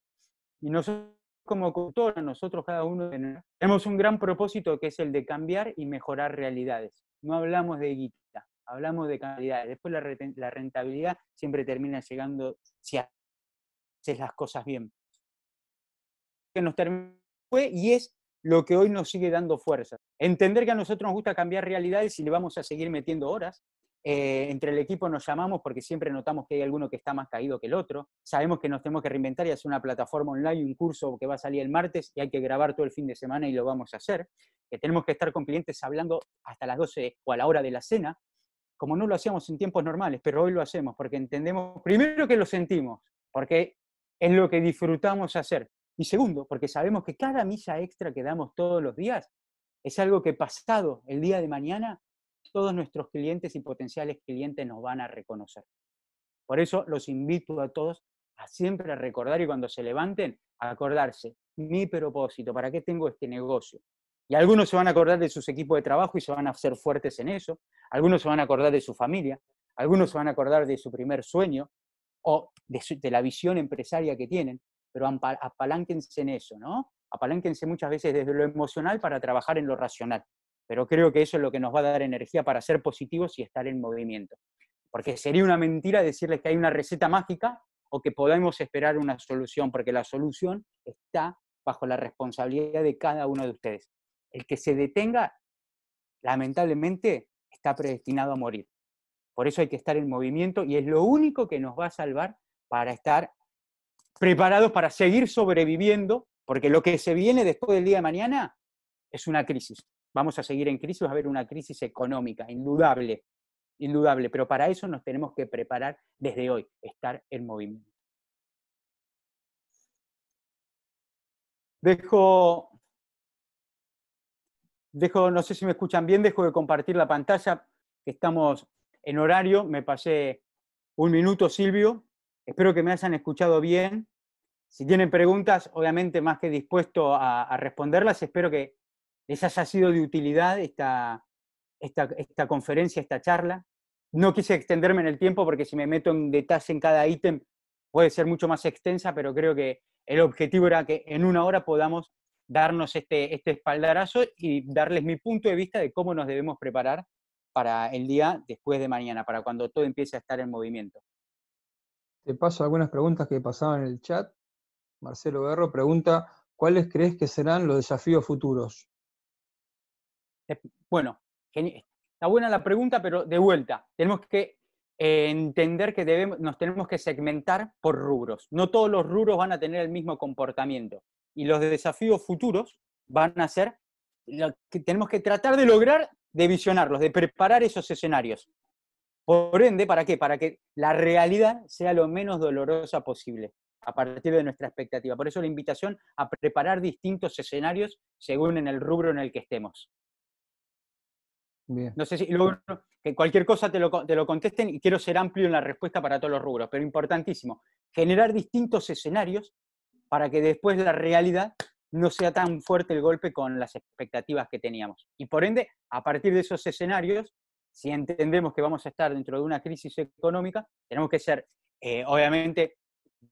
Y nosotros como cultura, nosotros cada uno tenemos un gran propósito que es el de cambiar y mejorar realidades. No hablamos de guita, hablamos de calidad. Después la, rentabilidad siempre termina llegando, si haces las cosas bien. Que nos terminó fue y es lo que hoy nos sigue dando fuerza. Entender que a nosotros nos gusta cambiar realidades y le vamos a seguir metiendo horas. Eh, entre el equipo nos llamamos porque siempre notamos que hay alguno que está más caído que el otro. Sabemos que nos tenemos que reinventar y hacer una plataforma online, un curso que va a salir el martes y hay que grabar todo el fin de semana y lo vamos a hacer. Que tenemos que estar con clientes hablando hasta las 12 o a la hora de la cena, como no lo hacíamos en tiempos normales, pero hoy lo hacemos porque entendemos, primero que lo sentimos, porque es lo que disfrutamos hacer. Y segundo, porque sabemos que cada misa extra que damos todos los días es algo que pasado el día de mañana todos nuestros clientes y potenciales clientes nos van a reconocer. Por eso los invito a todos a siempre recordar y cuando se levanten, a acordarse mi propósito, ¿para qué tengo este negocio? Y algunos se van a acordar de sus equipos de trabajo y se van a hacer fuertes en eso, algunos se van a acordar de su familia, algunos se van a acordar de su primer sueño, o de, la visión empresaria que tienen, pero apalánquense en eso, ¿no? Apalánquense muchas veces desde lo emocional para trabajar en lo racional. Pero creo que eso es lo que nos va a dar energía para ser positivos y estar en movimiento. Porque sería una mentira decirles que hay una receta mágica o que podemos esperar una solución, porque la solución está bajo la responsabilidad de cada uno de ustedes. El que se detenga, lamentablemente, está predestinado a morir. Por eso hay que estar en movimiento y es lo único que nos va a salvar para estar preparados para seguir sobreviviendo, porque lo que se viene después del día de mañana es una crisis. Vamos a seguir en crisis, va a haber una crisis económica, indudable, indudable, pero para eso nos tenemos que preparar desde hoy, estar en movimiento. Dejo, dejo, no sé si me escuchan bien, dejo de compartir la pantalla, que estamos en horario, me pasé un minuto, Silvio. Espero que me hayan escuchado bien. Si tienen preguntas, obviamente más que dispuesto a, responderlas. Espero que les haya sido de utilidad esta, conferencia, esta charla. No quise extenderme en el tiempo porque si me meto en detalle en cada ítem puede ser mucho más extensa, pero creo que el objetivo era que en una hora podamos darnos este, este espaldarazo y darles mi punto de vista de cómo nos debemos preparar para el día después de mañana, para cuando todo empiece a estar en movimiento. Te paso algunas preguntas que pasaban en el chat. Marcelo Berro pregunta, ¿cuáles crees que serán los desafíos futuros? Bueno, está buena la pregunta, pero de vuelta, tenemos que eh, entender que debemos, nos tenemos que segmentar por rubros. No todos los rubros van a tener el mismo comportamiento. Y los desafíos futuros van a ser, lo que tenemos que tratar de lograr de visionarlos, de preparar esos escenarios. Por ende, ¿para qué? Para que la realidad sea lo menos dolorosa posible a partir de nuestra expectativa. Por eso la invitación a preparar distintos escenarios según en el rubro en el que estemos. No sé si luego, que cualquier cosa te lo, te lo contesten y quiero ser amplio en la respuesta para todos los rubros, pero importantísimo, generar distintos escenarios para que después la realidad no sea tan fuerte el golpe con las expectativas que teníamos. Y por ende, a partir de esos escenarios, si entendemos que vamos a estar dentro de una crisis económica, tenemos que ser, eh, obviamente,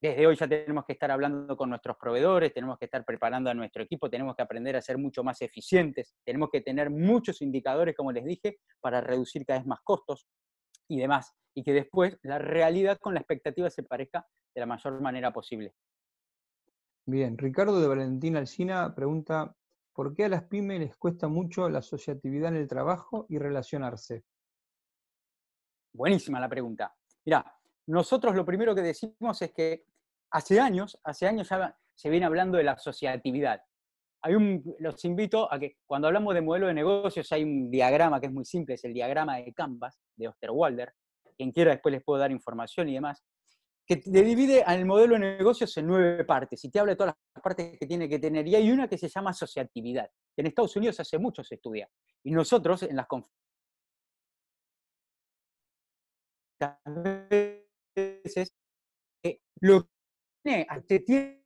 desde hoy ya tenemos que estar hablando con nuestros proveedores, tenemos que estar preparando a nuestro equipo, tenemos que aprender a ser mucho más eficientes, tenemos que tener muchos indicadores, como les dije, para reducir cada vez más costos y demás. Y que después la realidad con la expectativa se parezca de la mayor manera posible. Bien, Ricardo de Valentín Alcina pregunta, ¿por qué a las pymes les cuesta mucho la asociatividad en el trabajo y relacionarse? Buenísima la pregunta. Mirá, nosotros lo primero que decimos es que hace años, hace años ya se viene hablando de la asociatividad. los invito a que cuando hablamos de modelo de negocios hay un diagrama que es muy simple, es el diagrama de Canvas de Osterwalder. Quien quiera después les puedo dar información y demás que te divide al modelo de negocios en nueve partes y te habla de todas las partes que tiene que tener. Y hay una que se llama asociatividad, que en Estados Unidos hace mucho se estudia. Y nosotros en las conferencias, eh, lo que tiene, este tiene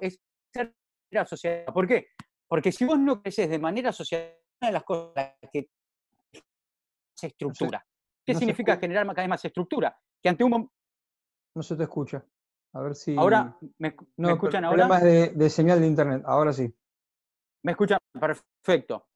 es ser asociada. ¿Por qué? Porque si vos no creces de manera asociada, una de las cosas que se estructura. ¿Qué significa generar cada vez más estructura? Que ante un no se te escucha. A ver si. Ahora, ¿me, escuchan ahora? Problemas de, de señal de internet, ahora sí. Me escuchan, perfecto.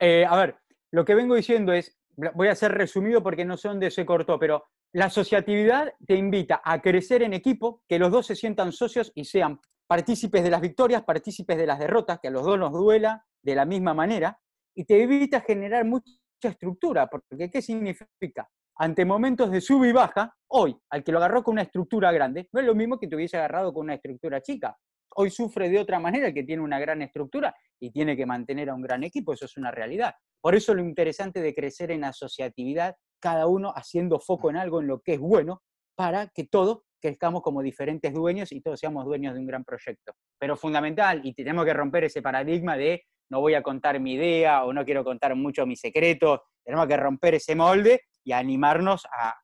Eh, a ver, lo que vengo diciendo es, voy a ser resumido porque no sé dónde se cortó, pero la asociatividad te invita a crecer en equipo, que los dos se sientan socios y sean partícipes de las victorias, partícipes de las derrotas, que a los dos nos duela de la misma manera, y te evita generar mucha estructura, porque ¿qué significa? ante momentos de sub y baja, hoy, al que lo agarró con una estructura grande, no es lo mismo que te hubiese agarrado con una estructura chica. Hoy sufre de otra manera el que tiene una gran estructura y tiene que mantener a un gran equipo, eso es una realidad. Por eso lo interesante de crecer en asociatividad, cada uno haciendo foco en algo, en lo que es bueno, para que todos crezcamos como diferentes dueños y todos seamos dueños de un gran proyecto. Pero fundamental, y tenemos que romper ese paradigma de no voy a contar mi idea o no quiero contar mucho mis secretos, tenemos que romper ese molde y animarnos a,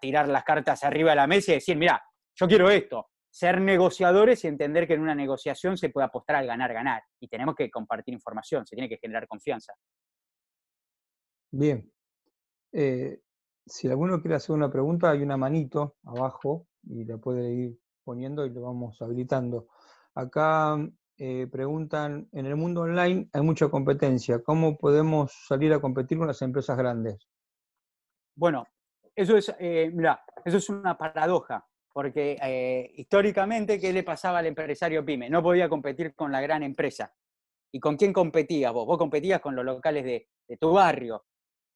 tirar las cartas arriba de la mesa y decir, mira, yo quiero esto. Ser negociadores y entender que en una negociación se puede apostar al ganar, ganar. Y tenemos que compartir información, se tiene que generar confianza. Bien. Eh, si alguno quiere hacer una pregunta, hay una manito abajo y la puede ir poniendo y lo vamos habilitando. Acá eh, preguntan, en el mundo online hay mucha competencia, ¿cómo podemos salir a competir con las empresas grandes? Bueno, eso es, eh, eso es una paradoja, porque eh, históricamente, ¿qué le pasaba al empresario pyme? No podía competir con la gran empresa. ¿Y con quién competías vos? Vos competías con los locales de, tu barrio.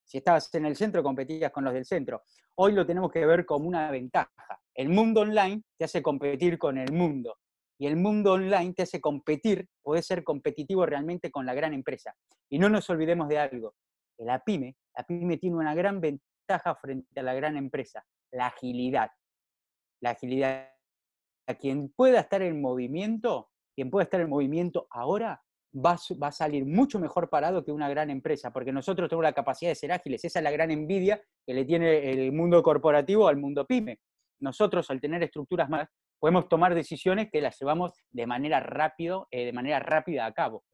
Si estabas en el centro, competías con los del centro. Hoy lo tenemos que ver como una ventaja. El mundo online te hace competir con el mundo. Y el mundo online te hace competir, puede ser competitivo realmente con la gran empresa. Y no nos olvidemos de algo. La pyme, la pyme tiene una gran ventaja frente a la gran empresa, la agilidad. La agilidad. A quien pueda estar en movimiento, quien pueda estar en movimiento ahora, va, a salir mucho mejor parado que una gran empresa, porque nosotros tenemos la capacidad de ser ágiles. Esa es la gran envidia que le tiene el mundo corporativo al mundo pyme. Nosotros, al tener estructuras más, podemos tomar decisiones que las llevamos de manera, rápido, eh, de manera rápida a cabo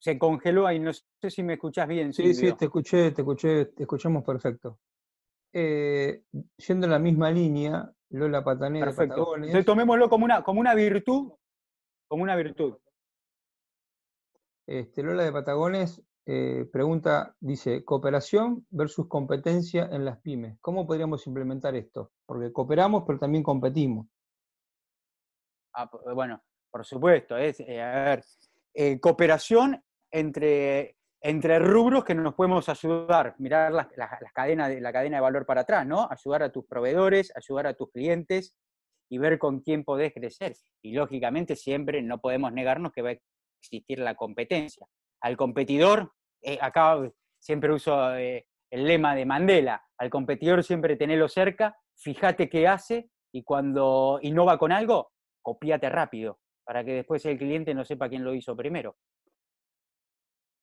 se congeló ahí, no sé si me escuchás bien. Sí, sí, te escuché, te escuché, te escuchamos perfecto. Eh, yendo en la misma línea, Lola Patanera, perfecto. Patagones. tomémoslo como una, como una virtud, como una virtud. Este, Lola de Patagones eh, pregunta, dice, cooperación versus competencia en las pymes. ¿Cómo podríamos implementar esto? Porque cooperamos, pero también competimos. Ah, bueno, por supuesto, es, eh, a ver, eh, cooperación entre, rubros que nos podemos ayudar, mirar la cadena de valor para atrás, ¿no? Ayudar a tus proveedores, ayudar a tus clientes y ver con quién podés crecer. Y lógicamente siempre no podemos negarnos que va a existir la competencia. Al competidor, eh, acá siempre uso eh, el lema de Mandela, al competidor siempre tenelo cerca, fíjate qué hace y cuando innova con algo, copiate rápido, para que después el cliente no sepa quién lo hizo primero.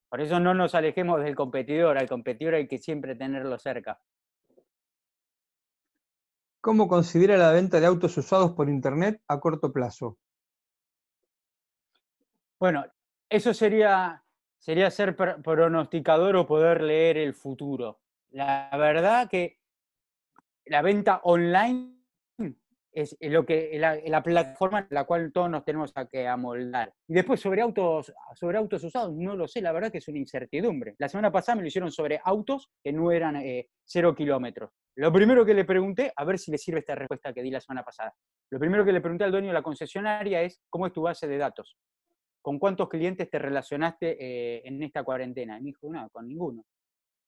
Por eso no nos alejemos del competidor, al competidor hay que siempre tenerlo cerca. ¿Cómo considera la venta de autos usados por Internet a corto plazo? Bueno, eso sería, sería ser pronosticador o poder leer el futuro. La verdad que la venta online es eh, lo que eh, la, plataforma en la cual todos nos tenemos a que amoldar. Y después sobre autos, sobre autos usados, no lo sé, la verdad que es una incertidumbre. La semana pasada me lo hicieron sobre autos que no eran eh, cero kilómetros. Lo primero que le pregunté, a ver si le sirve esta respuesta que di la semana pasada, lo primero que le pregunté al dueño de la concesionaria es, ¿cómo es tu base de datos? ¿Con cuántos clientes te relacionaste en esta cuarentena? Y me dijo, no, con ninguno.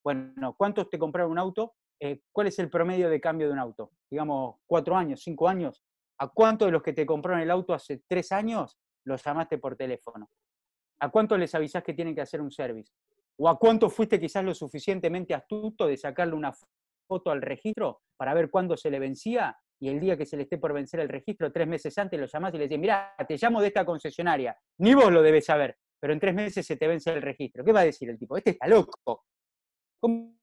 Bueno, ¿cuántos te compraron un auto? Eh, ¿cuál es el promedio de cambio de un auto? Digamos, cuatro años, cinco años. ¿A cuántos de los que te compraron el auto hace tres años los llamaste por teléfono? ¿A cuántos les avisás que tienen que hacer un service? ¿O a cuánto fuiste quizás lo suficientemente astuto de sacarle una foto al registro para ver cuándo se le vencía y el día que se le esté por vencer el registro, tres meses antes, lo llamás y le decís, mira te llamo de esta concesionaria, ni vos lo debes saber, pero en tres meses se te vence el registro. ¿Qué va a decir el tipo? Este está loco. ¿Cómo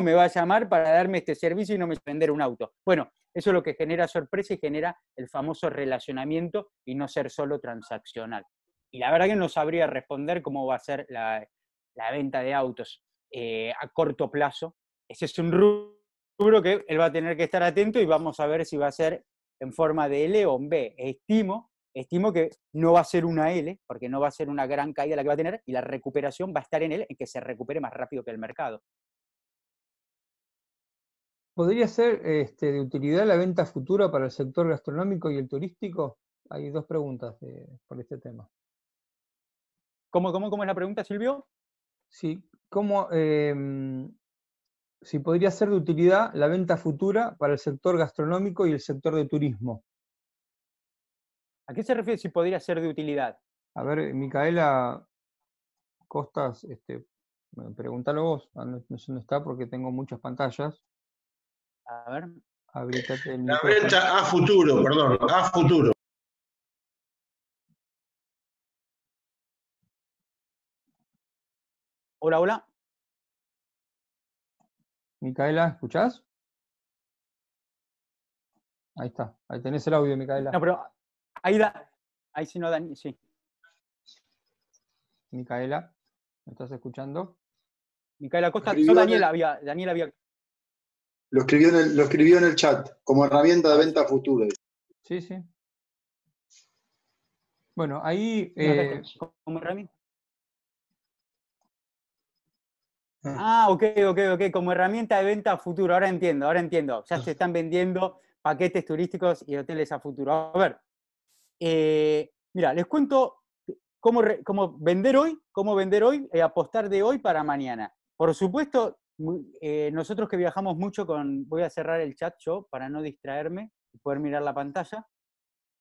me va a llamar para darme este servicio y no me vender un auto? Bueno, eso es lo que genera sorpresa y genera el famoso relacionamiento y no ser solo transaccional. Y la verdad que no sabría responder cómo va a ser la, venta de autos eh, a corto plazo. Ese es un rubro que él va a tener que estar atento y vamos a ver si va a ser en forma de L o en B. Estimo, estimo que no va a ser una L, porque no va a ser una gran caída la que va a tener, y la recuperación va a estar en él, en que se recupere más rápido que el mercado. ¿Podría ser este, de utilidad la venta futura para el sector gastronómico y el turístico? Hay dos preguntas eh, por este tema. ¿Cómo, cómo, es la pregunta, Silvio? Sí, ¿cómo, em, si podría ser de utilidad la venta futura para el sector gastronómico y el sector de turismo. ¿A qué se refiere si podría ser de utilidad? A ver, Micaela Costas, este, pregúntalo vos, ah, no, sé dónde está porque tengo muchas pantallas. A ver. el La brecha a futuro, perdón, a futuro. Hola, hola. Micaela, ¿escuchás? Ahí está, ahí tenés el audio, Micaela. No, pero ahí da, ahí sí no da, sí. Micaela, ¿me estás escuchando? Micaela Costa, no Daniela había, Daniela había lo escribió en el, lo escribió en el chat, como herramienta de venta futuro. Sí, sí. Bueno, ahí eh, como herramienta. Ah. ah, ok, ok, ok, como herramienta de venta a futuro, ahora entiendo, ahora entiendo. Ya se ah. están vendiendo paquetes turísticos y hoteles a futuro. A ver, eh, mira, les cuento cómo, cómo, vender hoy, cómo vender hoy, eh, apostar de hoy para mañana. Por supuesto, eh, nosotros que viajamos mucho con, voy a cerrar el chat yo para no distraerme y poder mirar la pantalla.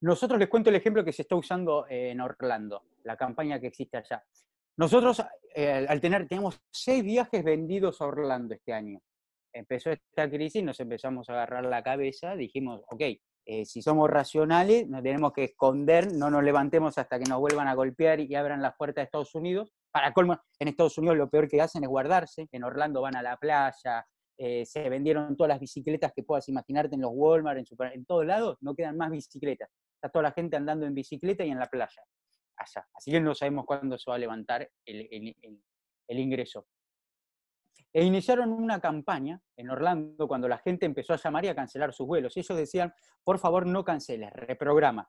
Nosotros les cuento el ejemplo que se está usando en Orlando, la campaña que existe allá. Nosotros, eh, al tener, tenemos seis viajes vendidos a Orlando este año. Empezó esta crisis, nos empezamos a agarrar la cabeza, dijimos, ok, eh, si somos racionales, nos tenemos que esconder, no nos levantemos hasta que nos vuelvan a golpear y abran las puertas de Estados Unidos. Para colmo, en Estados Unidos lo peor que hacen es guardarse, en Orlando van a la playa, eh, se vendieron todas las bicicletas que puedas imaginarte en los Walmart, en, en todos lados, no quedan más bicicletas. Está toda la gente andando en bicicleta y en la playa, Así que no sabemos cuándo se va a levantar el, ingreso. E iniciaron una campaña en Orlando cuando la gente empezó a llamar y a cancelar sus vuelos. Y Ellos decían, por favor, no canceles, reprograma.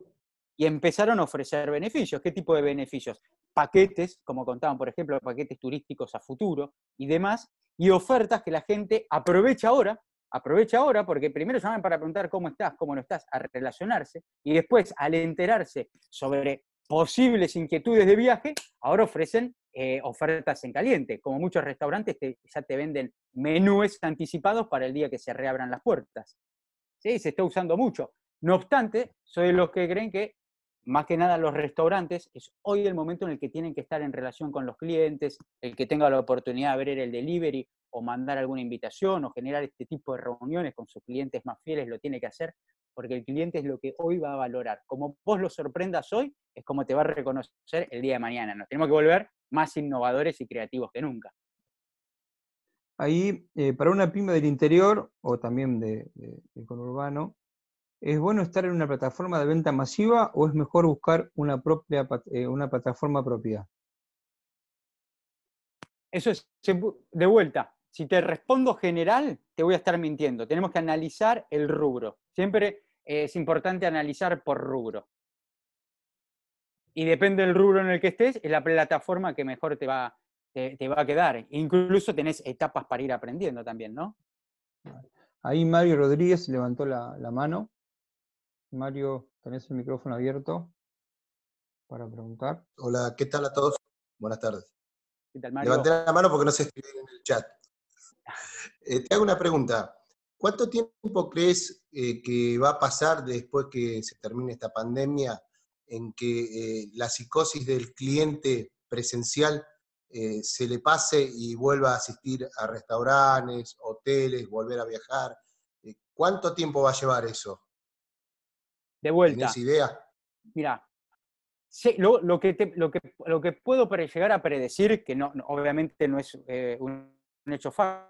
Y empezaron a ofrecer beneficios. ¿Qué tipo de beneficios? paquetes, como contaban, por ejemplo, paquetes turísticos a futuro y demás, y ofertas que la gente aprovecha ahora, aprovecha ahora, porque primero llaman para preguntar cómo estás, cómo no estás, a relacionarse, y después, al enterarse sobre posibles inquietudes de viaje, ahora ofrecen eh, ofertas en caliente, como muchos restaurantes que ya te venden menúes anticipados para el día que se reabran las puertas. ¿Sí? Se está usando mucho. No obstante, soy de los que creen que más que nada los restaurantes, es hoy el momento en el que tienen que estar en relación con los clientes, el que tenga la oportunidad de ver el delivery o mandar alguna invitación o generar este tipo de reuniones con sus clientes más fieles, lo tiene que hacer, porque el cliente es lo que hoy va a valorar. Como vos lo sorprendas hoy, es como te va a reconocer el día de mañana. Nos tenemos que volver más innovadores y creativos que nunca. Ahí, eh, para una pyme del interior o también de, de conurbano, ¿Es bueno estar en una plataforma de venta masiva o es mejor buscar una, propia, eh, una plataforma propia? Eso es, de vuelta, si te respondo general, te voy a estar mintiendo. Tenemos que analizar el rubro. Siempre eh, es importante analizar por rubro. Y depende del rubro en el que estés, es la plataforma que mejor te va, va a quedar. Incluso tenés etapas para ir aprendiendo también, ¿no? Ahí Mario Rodríguez levantó la mano. Mario, tenés el micrófono abierto para preguntar. Hola, ¿qué tal a todos? Buenas tardes. ¿Qué tal, Mario? Levanté la mano porque no se escriben en el chat. Eh, te hago una pregunta. ¿Cuánto tiempo crees eh, que va a pasar después que se termine esta pandemia en que eh, la psicosis del cliente presencial se le pase y vuelva a asistir a restaurantes, hoteles, volver a viajar? ¿Cuánto tiempo va a llevar eso? de vuelta. ¿Tienes Mira, lo, que lo, que lo, que puedo llegar a predecir, que no, obviamente no es eh, un, hecho fácil,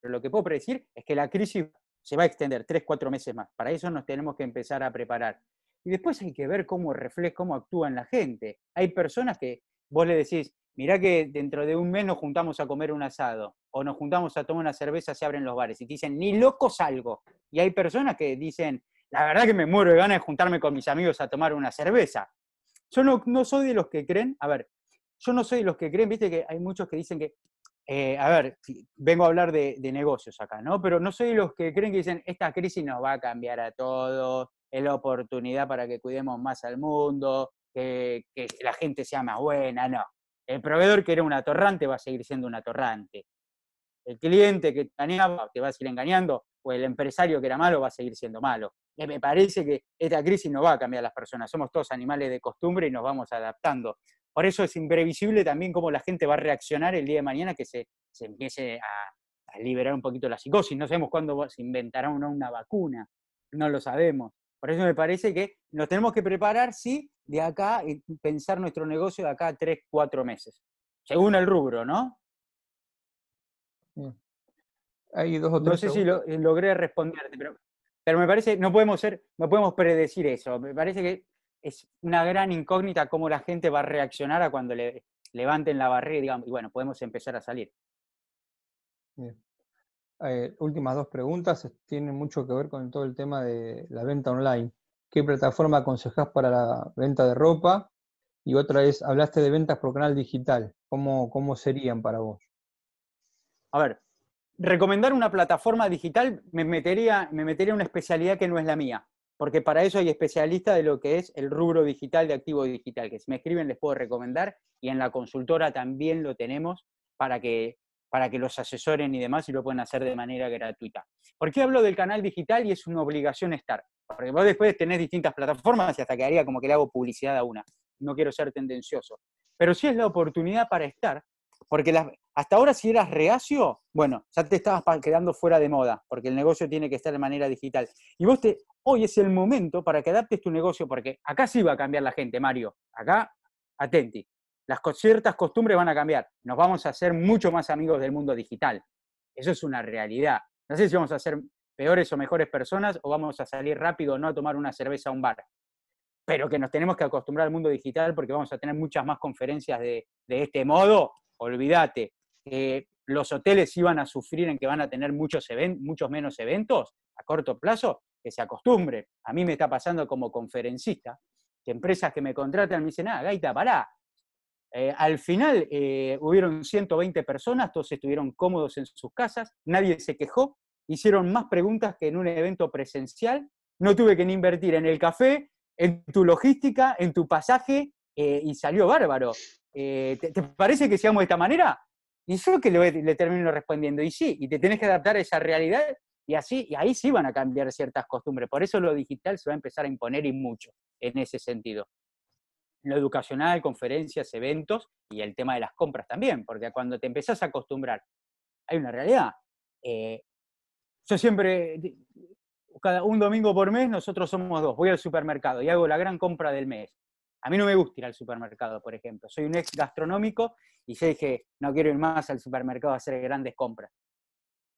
pero lo que puedo predecir es que la crisis se va a extender tres cuatro meses más. Para eso nos tenemos que empezar a preparar. Y después hay que ver cómo refleja, cómo actúan la gente. Hay personas que vos le decís, mirá que dentro de un mes nos juntamos a comer un asado o nos juntamos a tomar una cerveza, se abren los bares y te dicen, ni loco salgo. Y hay personas que dicen, la verdad que me muero de ganas de juntarme con mis amigos a tomar una cerveza. Yo no, soy de los que creen, a ver, yo no soy de los que creen, viste que hay muchos que dicen que, eh, a ver, vengo a hablar de, negocios acá, ¿no? Pero no soy de los que creen que dicen, esta crisis nos va a cambiar a todos, es la oportunidad para que cuidemos más al mundo, que, la gente sea más buena, no. El proveedor que era un atorrante va a seguir siendo un atorrante. El cliente que engañaba te va a seguir engañando, o el empresario que era malo va a seguir siendo malo me parece que esta crisis no va a cambiar a las personas, somos todos animales de costumbre y nos vamos adaptando. Por eso es imprevisible también cómo la gente va a reaccionar el día de mañana que se, se empiece a, liberar un poquito la psicosis. No sabemos cuándo se inventará una, una vacuna, no lo sabemos. Por eso me parece que nos tenemos que preparar, sí, de acá y pensar nuestro negocio de acá a tres, cuatro meses, según el rubro, ¿no? Mm. Hay dos o tres no sé si eh, logré responderte, pero pero me parece, no podemos ser, no podemos predecir eso. Me parece que es una gran incógnita cómo la gente va a reaccionar a cuando le levanten la barrera digamos, y bueno, podemos empezar a salir. Eh, últimas dos preguntas tienen mucho que ver con todo el tema de la venta online. ¿Qué plataforma aconsejas para la venta de ropa? Y otra es, hablaste de ventas por canal digital. ¿Cómo, cómo serían para vos? A ver, recomendar una plataforma digital me metería, una especialidad que no es la mía, porque para eso hay especialistas de lo que es el rubro digital de activo digital, que si me escriben les puedo recomendar y en la consultora también lo tenemos para que, para que los asesoren y demás y lo pueden hacer de manera gratuita. ¿Por qué hablo del canal digital y es una obligación estar? Porque vos después tenés distintas plataformas y hasta quedaría como que le hago publicidad a una. No quiero ser tendencioso. Pero sí es la oportunidad para estar, porque hasta ahora si eras reacio, bueno, ya te estabas quedando fuera de moda, porque el negocio tiene que estar de manera digital. Y vos te, hoy es el momento para que adaptes tu negocio, porque acá sí va a cambiar la gente, Mario. Acá, atenti. Las ciertas costumbres van a cambiar. Nos vamos a hacer mucho más amigos del mundo digital. Eso es una realidad. No sé si vamos a ser peores o mejores personas o vamos a salir rápido o no a tomar una cerveza a un bar. Pero que nos tenemos que acostumbrar al mundo digital porque vamos a tener muchas más conferencias de, de este modo, olvídate, que los hoteles iban a sufrir en que van a tener muchos, muchos menos eventos a corto plazo, que se acostumbre. A mí me está pasando como conferencista, que empresas que me contratan me dicen, ah, Gaita, pará. Eh, al final eh, hubieron 120 personas, todos estuvieron cómodos en sus casas, nadie se quejó, hicieron más preguntas que en un evento presencial, no tuve que ni invertir en el café, en tu logística, en tu pasaje, eh, y salió bárbaro. Eh, ¿te, parece que seamos de esta manera? Y yo que le, termino respondiendo, y sí, y te tenés que adaptar a esa realidad y así, y ahí sí van a cambiar ciertas costumbres. Por eso lo digital se va a empezar a imponer y mucho en ese sentido. Lo educacional, conferencias, eventos y el tema de las compras también, porque cuando te empezás a acostumbrar, hay una realidad. Eh, yo siempre, cada un domingo por mes, nosotros somos dos, voy al supermercado y hago la gran compra del mes. A mí no me gusta ir al supermercado, por ejemplo. Soy un ex gastronómico y yo dije, no quiero ir más al supermercado a hacer grandes compras.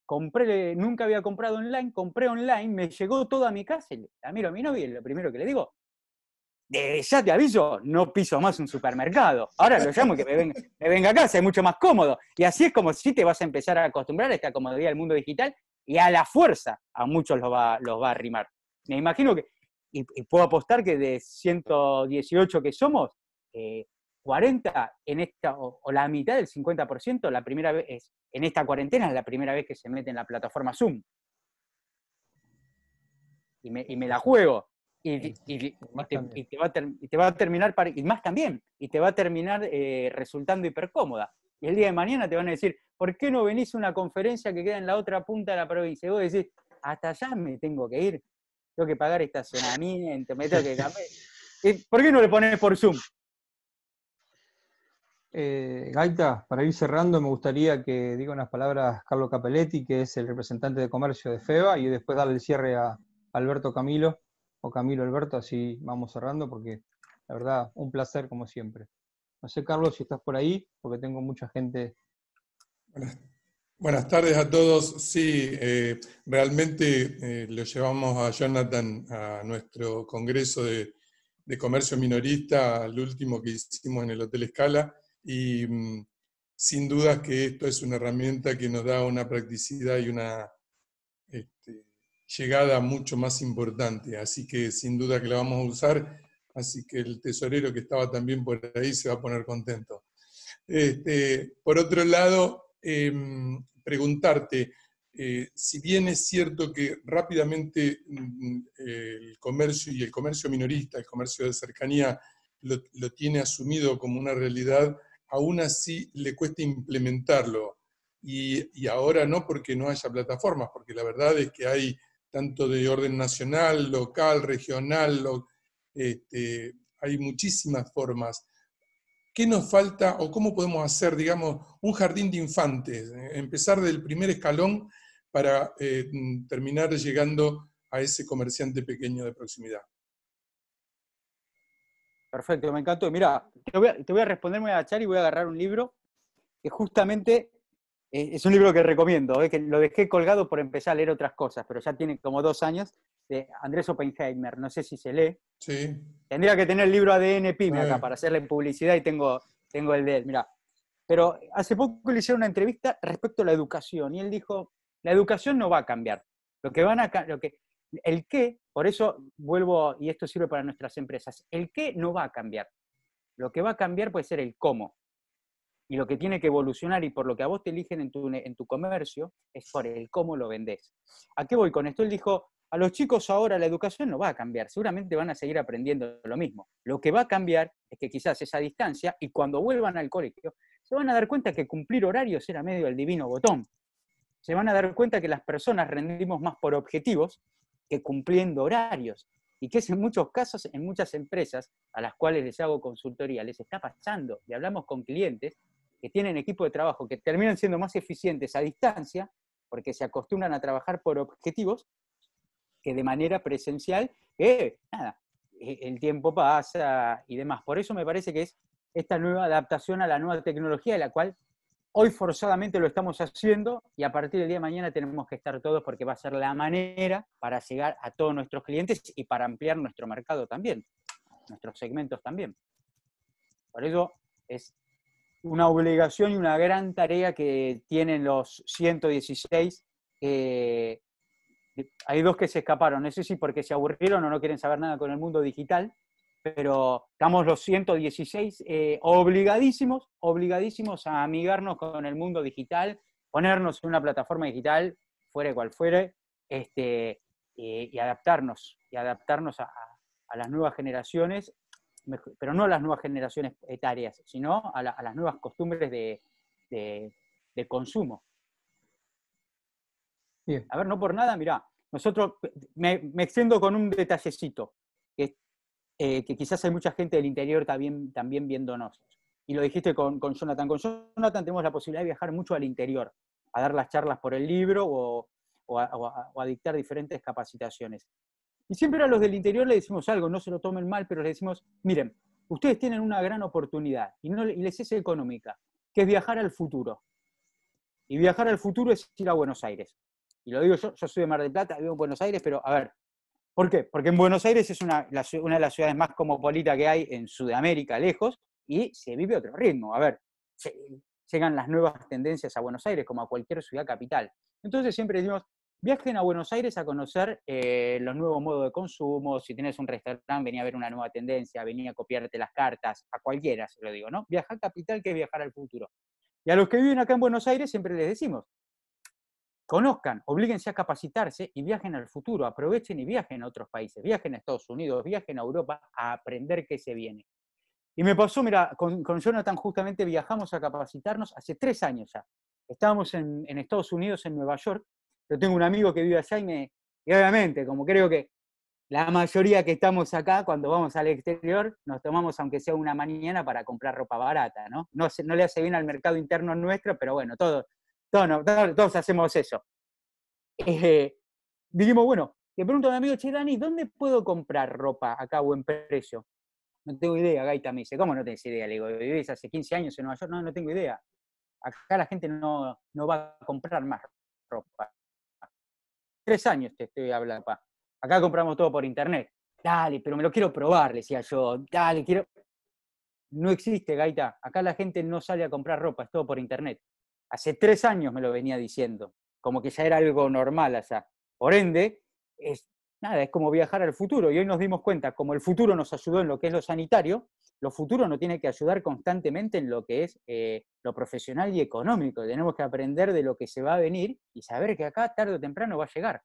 Compré, nunca había comprado online, compré online, me llegó todo a mi casa y la miro a mi novia y lo primero que le digo, de ya te aviso, no piso más un supermercado. Ahora lo llamo que me venga, a casa, es mucho más cómodo. Y así es como si te vas a empezar a acostumbrar a esta comodidad del mundo digital y a la fuerza a muchos los va, los va a arrimar. Me imagino que y, puedo apostar que de 118 que somos, 40 eh, en esta, o, la mitad del 50%, la primera vez, en esta cuarentena es la primera vez que se mete en la plataforma Zoom. Y me, la juego. Y, te, va a terminar, y más también, y te va a terminar eh, resultando hipercómoda. Y el día de mañana te van a decir, ¿por qué no venís a una conferencia que queda en la otra punta de la provincia? Y vos decís, hasta allá me tengo que ir tengo que pagar estacionamiento, me tengo que cambiar. ¿Por qué no le pones por Zoom? Eh, Gaita, para ir cerrando, me gustaría que diga unas palabras Carlos Capelletti, que es el representante de comercio de FEBA, y después darle el cierre a Alberto Camilo, o Camilo Alberto, así vamos cerrando, porque la verdad, un placer como siempre. No sé, Carlos, si estás por ahí, porque tengo mucha gente. Buenas tardes a todos. Sí, eh, realmente eh, lo llevamos a Jonathan a nuestro Congreso de, Comercio Minorista, al último que hicimos en el Hotel Escala, y mm, sin duda que esto es una herramienta que nos da una practicidad y una este, llegada mucho más importante. Así que sin duda que la vamos a usar, así que el tesorero que estaba también por ahí se va a poner contento. Este, por otro lado, em, preguntarte, eh, si bien es cierto que rápidamente mm, mm, el comercio y el comercio minorista, el comercio de cercanía, lo, tiene asumido como una realidad, aún así le cuesta implementarlo. Y, ahora no porque no haya plataformas, porque la verdad es que hay tanto de orden nacional, local, regional, este, hay muchísimas formas ¿Qué nos falta o cómo podemos hacer, digamos, un jardín de infantes? Eh, empezar del primer escalón para eh, terminar llegando a ese comerciante pequeño de proximidad. Perfecto, me encantó. Mira, te voy a, a responder, me voy a agachar y voy a agarrar un libro que justamente eh, es un libro que recomiendo, que lo dejé colgado por empezar a leer otras cosas, pero ya tiene como dos años de Andrés Oppenheimer, no sé si se lee. Sí. Tendría que tener el libro ADN PYME acá para hacerle publicidad y tengo, tengo el de él, Pero hace poco le hicieron una entrevista respecto a la educación y él dijo, la educación no va a cambiar. Lo que van a, lo que, el qué, por eso vuelvo, y esto sirve para nuestras empresas, el qué no va a cambiar. Lo que va a cambiar puede ser el cómo. Y lo que tiene que evolucionar y por lo que a vos te eligen en tu, en tu comercio es por el cómo lo vendés. ¿A qué voy con esto? Él dijo, a los chicos ahora la educación no va a cambiar, seguramente van a seguir aprendiendo lo mismo. Lo que va a cambiar es que quizás esa distancia, y cuando vuelvan al colegio, se van a dar cuenta que cumplir horarios era medio el divino botón. Se van a dar cuenta que las personas rendimos más por objetivos que cumpliendo horarios. Y que es en muchos casos, en muchas empresas a las cuales les hago consultoría, les está pasando. Y hablamos con clientes que tienen equipo de trabajo que terminan siendo más eficientes a distancia porque se acostumbran a trabajar por objetivos que de manera presencial, que nada, e, el tiempo pasa y demás. Por eso me parece que es esta nueva adaptación a la nueva tecnología, de la cual hoy forzadamente lo estamos haciendo y a partir del día de mañana tenemos que estar todos porque va a ser la manera para llegar a todos nuestros clientes y para ampliar nuestro mercado también, nuestros segmentos también. Por eso es una obligación y una gran tarea que tienen los 116 eh, hay dos que se escaparon, no sé si porque se aburrieron o no quieren saber nada con el mundo digital, pero estamos los 116 eh, obligadísimos, obligadísimos a amigarnos con el mundo digital, ponernos en una plataforma digital, fuera cual fuere, este, y adaptarnos, y adaptarnos a, las nuevas generaciones, pero no a las nuevas generaciones etarias, sino a, las nuevas costumbres de consumo. A ver, no por nada, mira, nosotros, me, extiendo con un detallecito, que, eh, que, quizás hay mucha gente del interior también, viéndonos. Y lo dijiste con, Jonathan. Con Jonathan tenemos la posibilidad de viajar mucho al interior, a dar las charlas por el libro o, a, dictar diferentes capacitaciones. Y siempre a los del interior le decimos algo, no se lo tomen mal, pero le decimos, miren, ustedes tienen una gran oportunidad y, no, y les es económica, que es viajar al futuro. Y viajar al futuro es ir a Buenos Aires y lo digo yo, yo soy de Mar del Plata, vivo en Buenos Aires, pero a ver, ¿por qué? Porque en Buenos Aires es una, de las ciudades más cosmopolita que hay en Sudamérica, lejos, y se vive otro ritmo. A ver, llegan las nuevas tendencias a Buenos Aires, como a cualquier ciudad capital. Entonces siempre decimos, viajen a Buenos Aires a conocer eh, los nuevos modos de consumo, si tienes un restaurante, venía a ver una nueva tendencia, venía a copiarte las cartas, a cualquiera se lo digo, ¿no? Viajar capital que es viajar al futuro. Y a los que viven acá en Buenos Aires siempre les decimos, conozcan, oblíguense a capacitarse y viajen al futuro, aprovechen y viajen a otros países, viajen a Estados Unidos, viajen a Europa a aprender qué se viene. Y me pasó, mira, con, con Jonathan justamente viajamos a capacitarnos hace tres años ya. Estábamos en, Estados Unidos, en Nueva York. Yo tengo un amigo que vive allá y me, y obviamente, como creo que la mayoría que estamos acá, cuando vamos al exterior, nos tomamos aunque sea una mañana para comprar ropa barata, ¿no? No, no le hace bien al mercado interno nuestro, pero bueno, todo, todos, hacemos eso. Eh, dijimos, bueno, le pregunto a mi amigo, che, ¿dónde puedo comprar ropa acá a buen precio? No tengo idea, Gaita me dice, ¿cómo no tenés idea? Le digo, vivís hace 15 años en Nueva York, no, no tengo idea. Acá la gente no, no va a comprar más ropa. Tres años te estoy hablando, Acá compramos todo por internet. Dale, pero me lo quiero probar, decía yo. Dale, quiero. No existe, Gaita. Acá la gente no sale a comprar ropa, es todo por internet. Hace tres años me lo venía diciendo, como que ya era algo normal allá. Por ende, es, nada, es como viajar al futuro. Y hoy nos dimos cuenta, como el futuro nos ayudó en lo que es lo sanitario, lo futuro nos tiene que ayudar constantemente en lo que es eh, lo profesional y económico. Tenemos que aprender de lo que se va a venir y saber que acá tarde o temprano va a llegar.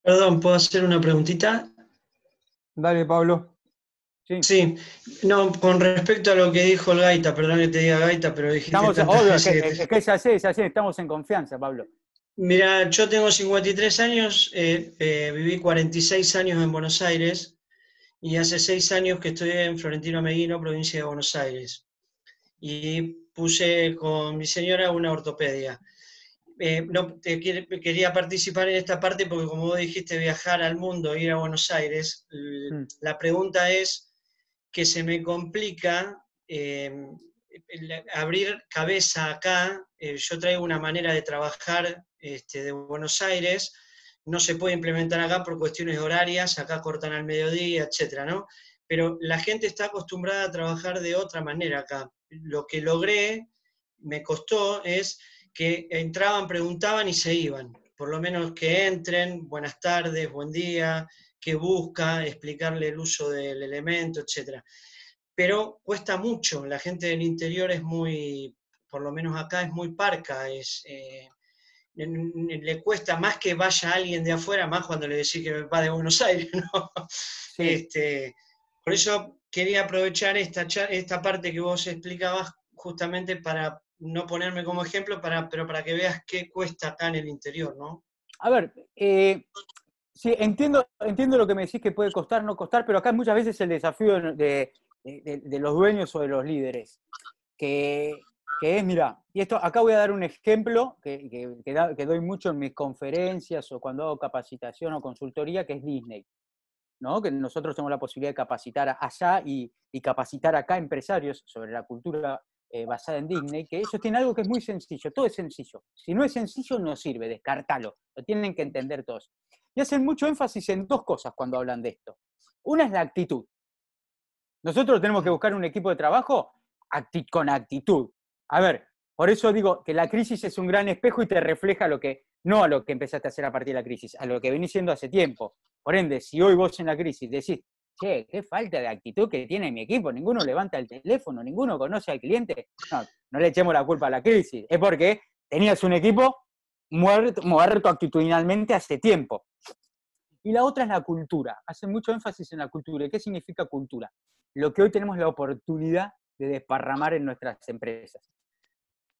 Perdón, ¿puedo hacer una preguntita? Dale, Pablo. Sí. no, con respecto a lo que dijo el Gaita, perdón que te diga Gaita, pero dijiste. Estamos, que, es así, es así, estamos en confianza, Pablo. Mira, yo tengo 53 años, eh, eh, viví 46 años en Buenos Aires y hace 6 años que estoy en Florentino Meguino, provincia de Buenos Aires. Y puse con mi señora una ortopedia. Eh, no, quería participar en esta parte porque como vos dijiste, viajar al mundo, ir a Buenos Aires, mm. la pregunta es, que se me complica em, abrir cabeza acá. Eh, yo traigo una manera de trabajar este, de Buenos Aires, no se puede implementar acá por cuestiones horarias, acá cortan al mediodía, etcétera, ¿no? Pero la gente está acostumbrada a trabajar de otra manera acá. Lo que logré, me costó, es que entraban, preguntaban y se iban. Por lo menos que entren, buenas tardes, buen día, que busca, explicarle el uso del elemento, etc. Pero cuesta mucho, la gente del interior es muy, por lo menos acá es muy parca, es, eh, le cuesta más que vaya alguien de afuera, más cuando le decís que va de Buenos Aires, ¿no? Este, por eso quería aprovechar esta, esta parte que vos explicabas justamente para no ponerme como ejemplo, para, pero para que veas qué cuesta acá en el interior, ¿no? A ver, eh, Sí, entiendo, entiendo lo que me decís que puede costar, no costar, pero acá muchas veces el desafío de, los dueños o de los líderes, que, es, mira, y esto acá voy a dar un ejemplo que, doy mucho en mis conferencias o cuando hago capacitación o consultoría, que es Disney. ¿no? Que nosotros tenemos la posibilidad de capacitar allá y, capacitar acá empresarios sobre la cultura eh, basada en Disney, que ellos tienen algo que es muy sencillo, todo es sencillo. Si no es sencillo, no sirve, descartalo, lo tienen que entender todos y hacen mucho énfasis en dos cosas cuando hablan de esto. Una es la actitud. Nosotros tenemos que buscar un equipo de trabajo con actitud. A ver, por eso digo que la crisis es un gran espejo y te refleja lo que, no a lo que empezaste a hacer a partir de la crisis, a lo que venís siendo hace tiempo. Por ende, si hoy vos en la crisis decís, che, qué falta de actitud que tiene mi equipo, ninguno levanta el teléfono, ninguno conoce al cliente, no, le echemos la culpa a la crisis, es porque tenías un equipo muerto, muerto actitudinalmente hace tiempo. Y la otra es la cultura. hace mucho énfasis en la cultura. ¿Y qué significa cultura? Lo que hoy tenemos la oportunidad de desparramar en nuestras empresas.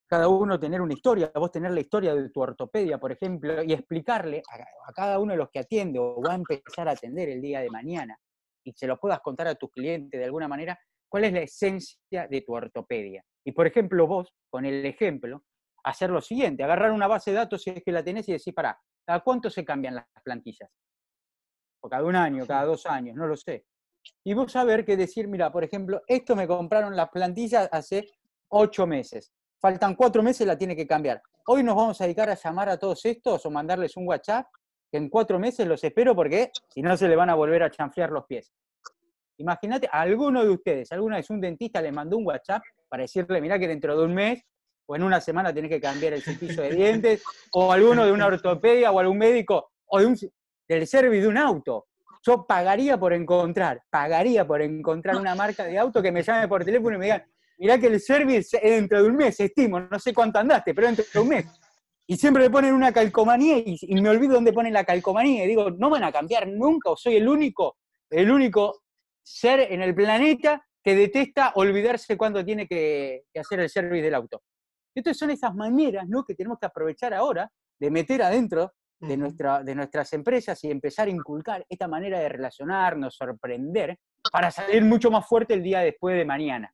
Cada uno tener una historia, vos tener la historia de tu ortopedia, por ejemplo, y explicarle a, cada uno de los que atiende o va a empezar a atender el día de mañana y se lo puedas contar a tus clientes de alguna manera, cuál es la esencia de tu ortopedia. Y por ejemplo, vos, con el ejemplo, hacer lo siguiente, agarrar una base de datos si es que la tenés y decir, pará, ¿a cuánto se cambian las plantillas? o cada un año, cada dos años, no lo sé. Y vos saber que decir, mira, por ejemplo, esto me compraron las plantillas hace ocho meses, faltan cuatro meses, la tiene que cambiar. Hoy nos vamos a dedicar a llamar a todos estos o mandarles un WhatsApp, que en cuatro meses los espero porque si no se le van a volver a chanflear los pies. Imagínate, alguno de ustedes, alguna vez un dentista le mandó un WhatsApp para decirle, mira que dentro de un mes o en una semana tenés que cambiar el cepillo de dientes, o alguno de una ortopedia o algún médico, o de un, del service de un auto. Yo pagaría por encontrar, pagaría por encontrar una marca de auto que me llame por teléfono y me diga, mirá que el service dentro de un mes, estimo, no sé cuánto andaste, pero dentro de un mes. Y siempre le ponen una calcomanía y, me olvido dónde ponen la calcomanía. Y digo, no van a cambiar nunca, o soy el único, el único ser en el planeta que detesta olvidarse cuando tiene que, hacer el service del auto. Entonces son esas maneras que tenemos que aprovechar ahora de meter adentro de, nuestras empresas y empezar a inculcar esta manera de relacionarnos, sorprender, para salir mucho más fuerte el día después de mañana.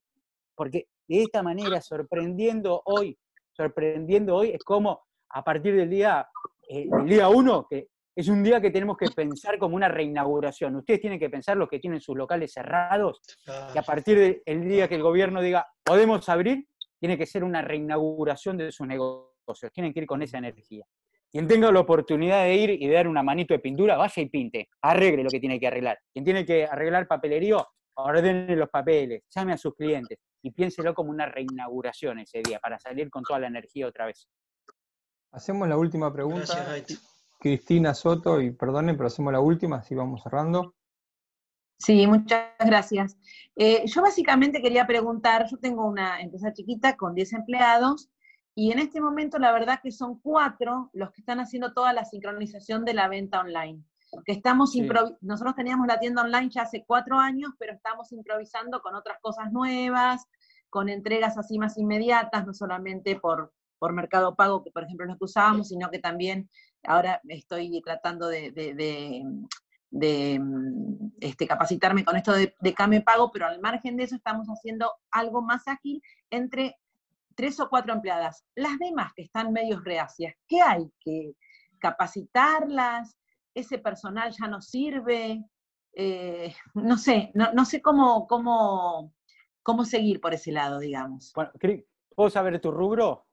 Porque de esta manera, sorprendiendo hoy, sorprendiendo hoy es como a partir del día, eh, día uno, que es un día que tenemos que pensar como una reinauguración. Ustedes tienen que pensar los que tienen sus locales cerrados, que a partir del día que el gobierno diga, podemos abrir, tiene que ser una reinauguración de sus negocios. Tienen que ir con esa energía. Quien tenga la oportunidad de ir y de dar una manito de pintura, vaya y pinte, arregle lo que tiene que arreglar. Quien tiene que arreglar papelerío, ordene los papeles, llame a sus clientes y piénselo como una reinauguración ese día para salir con toda la energía otra vez. Hacemos la última pregunta. Cristina Soto, y perdonen, pero hacemos la última, así vamos cerrando. Sí, muchas gracias. Eh, yo básicamente quería preguntar, yo tengo una empresa chiquita con 10 empleados y en este momento la verdad que son cuatro los que están haciendo toda la sincronización de la venta online. Que estamos Nosotros teníamos la tienda online ya hace cuatro años, pero estamos improvisando con otras cosas nuevas, con entregas así más inmediatas, no solamente por, por Mercado Pago, que por ejemplo lo que usábamos, sino que también ahora estoy tratando de, de, de, este, capacitarme con esto de, de Came Pago, pero al margen de eso estamos haciendo algo más ágil entre tres o cuatro empleadas. Las demás que están medios reacias, ¿qué hay? ¿Que capacitarlas? ¿Ese personal ya no sirve? Eh, no sé, no, sé cómo, cómo, cómo, seguir por ese lado, digamos. Bueno, ¿Puedo saber tu rubro?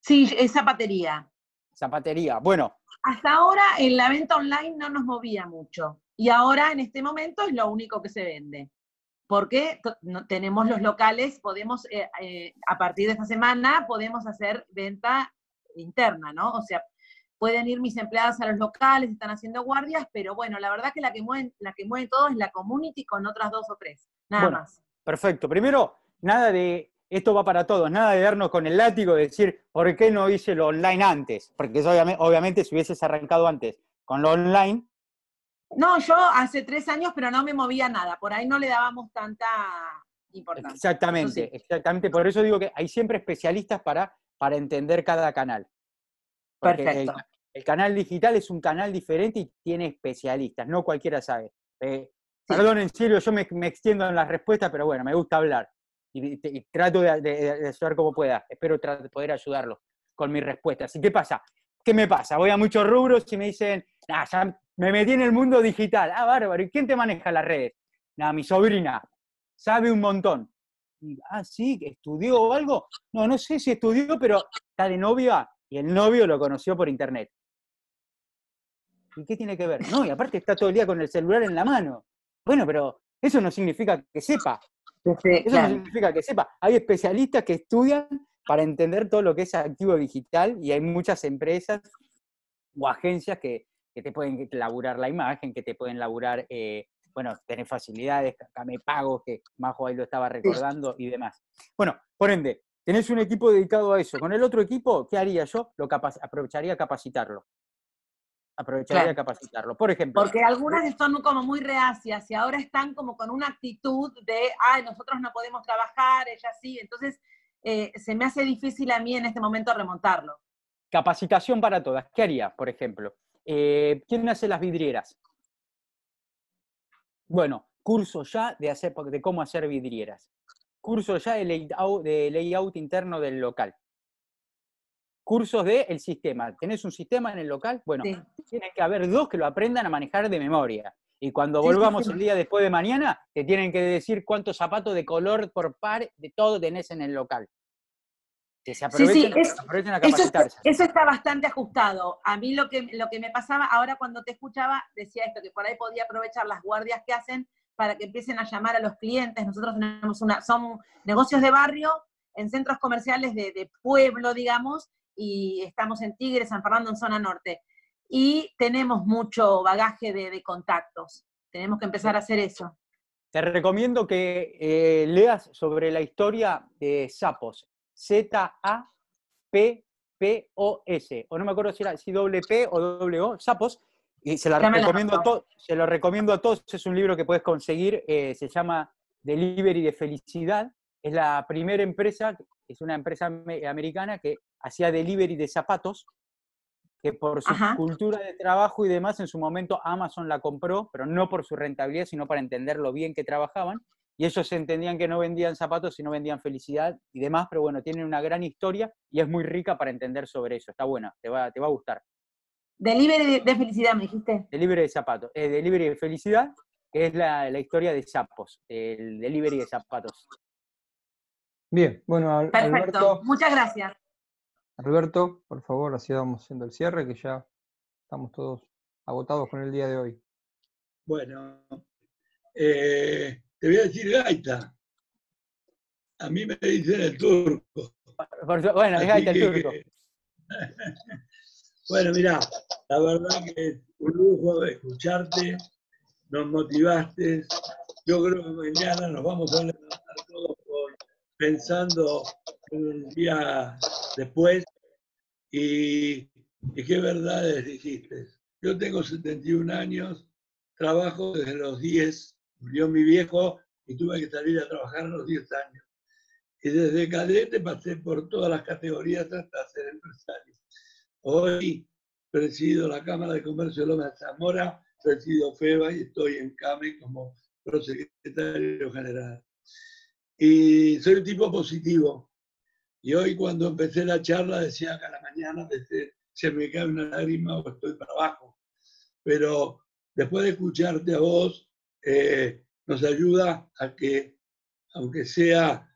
Sí, es zapatería. Zapatería, bueno. Hasta ahora en la venta online no nos movía mucho. Y ahora en este momento es lo único que se vende porque tenemos los locales, podemos, eh, eh, a partir de esta semana, podemos hacer venta interna, ¿no? O sea, pueden ir mis empleadas a los locales, están haciendo guardias, pero bueno, la verdad que la que mueve, la que mueve todo es la community con otras dos o tres, nada más. Perfecto. Primero, nada de, esto va para todos, nada de darnos con el látigo, de decir, ¿por qué no hice lo online antes? Porque obviamente, obviamente si hubieses arrancado antes con lo online, no, yo hace tres años, pero no me movía nada. Por ahí no le dábamos tanta importancia. Exactamente, exactamente. Por eso digo que hay siempre especialistas para, para entender cada canal. perfecto. El, canal digital es un canal diferente y tiene especialistas. No cualquiera sabe. Eh, perdón, en serio, yo me, extiendo en las respuestas, pero bueno, me gusta hablar. Y, trato de, ayudar como pueda. Espero poder ayudarlo con mis respuestas. ¿Y qué pasa? ¿Qué me pasa? Voy a muchos rubros y me dicen, ya me metí en el mundo digital. Ah, bárbaro. ¿Y quién te maneja las redes? Nada, mi sobrina. Sabe un montón. ah, sí, estudió o algo. No, no sé si estudió, pero está de novia y el novio lo conoció por internet. ¿Y qué tiene que ver? No, y aparte está todo el día con el celular en la mano. Bueno, pero eso no significa que sepa. Este, eso no significa que sepa. Hay especialistas que estudian para entender todo lo que es activo digital y hay muchas empresas o agencias que, te pueden laburar la imagen, que te pueden laburar, eh, bueno, tener facilidades, me pago, que Majo ahí lo estaba recordando y demás. Bueno, por ende, tenés un equipo dedicado a eso. Con el otro equipo, ¿qué haría yo? Lo aprovecharía capacitarlo. Aprovecharía capacitarlo. Por ejemplo. Porque algunas eh son como muy reacias y ahora están como con una actitud de, ay, nosotros no podemos trabajar, ella sí. Entonces, eh, se me hace difícil a mí en este momento remontarlo. Capacitación para todas. ¿Qué haría, por ejemplo? Eh, ¿Quién hace las vidrieras? Bueno, curso ya de, hacer, de cómo hacer vidrieras. Curso ya de layout, interno del local. Cursos del sistema. ¿Tenés un sistema en el local? Bueno, tiene que haber dos que lo aprendan a manejar de memoria. Y cuando volvamos el día después de mañana, te tienen que decir cuántos zapatos de color por par de todo tenés en el local. Que se aprovechen, a Eso, está bastante ajustado. A mí lo que, lo que me pasaba, ahora cuando te escuchaba, decía esto, que por ahí podía aprovechar las guardias que hacen para que empiecen a llamar a los clientes. Nosotros tenemos una, son negocios de barrio en centros comerciales de, pueblo, digamos, y estamos en Tigre, San Fernando, en zona norte. Y tenemos mucho bagaje de, contactos. Tenemos que empezar a hacer eso. Te recomiendo que eh, leas sobre la historia de sapos. Z-A-P-P-O-S. O no me acuerdo si era si P o w O, Y se, la recomiendo a todos, se lo recomiendo a todos. Es un libro que puedes conseguir. Eh, se llama Delivery de Felicidad. Es la primera empresa, es una empresa americana que hacía delivery de zapatos que por su cultura de trabajo y demás, en su momento Amazon la compró, pero no por su rentabilidad, sino para entender lo bien que trabajaban y ellos entendían que no vendían zapatos, sino vendían felicidad y demás, pero bueno, tienen una gran historia y es muy rica para entender sobre eso. Está buena, te va, te va a gustar. Delivery de felicidad, me dijiste. Delivery de zapatos, eh, delivery de felicidad, que es la, historia de sapos, el delivery de zapatos. Bien, bueno, Perfecto. muchas gracias. Alberto, por favor, así vamos haciendo el cierre, que ya estamos todos agotados con el día de hoy. Bueno, eh, te voy a decir gaita. A mí me dicen el turco. bueno, es gaita el turco. bueno, mirá, la verdad que es un lujo escucharte, nos motivaste. Yo creo que mañana nos vamos a levantar todos pensando en día después y, y qué verdades dijiste. Yo tengo 71 años, trabajo desde los 10 Murió mi viejo y tuve que salir a trabajar a los 10 años. Y desde cadete pasé por todas las categorías hasta ser empresario. Hoy presido la Cámara de Comercio de Loma de Zamora, presido FEBA y estoy en CAME como prosecretario general. Y soy un tipo positivo. Y hoy cuando empecé la charla decía que a la mañana desde, se me cae una lágrima o estoy para abajo. Pero después de escucharte a vos eh, nos ayuda a que, aunque sea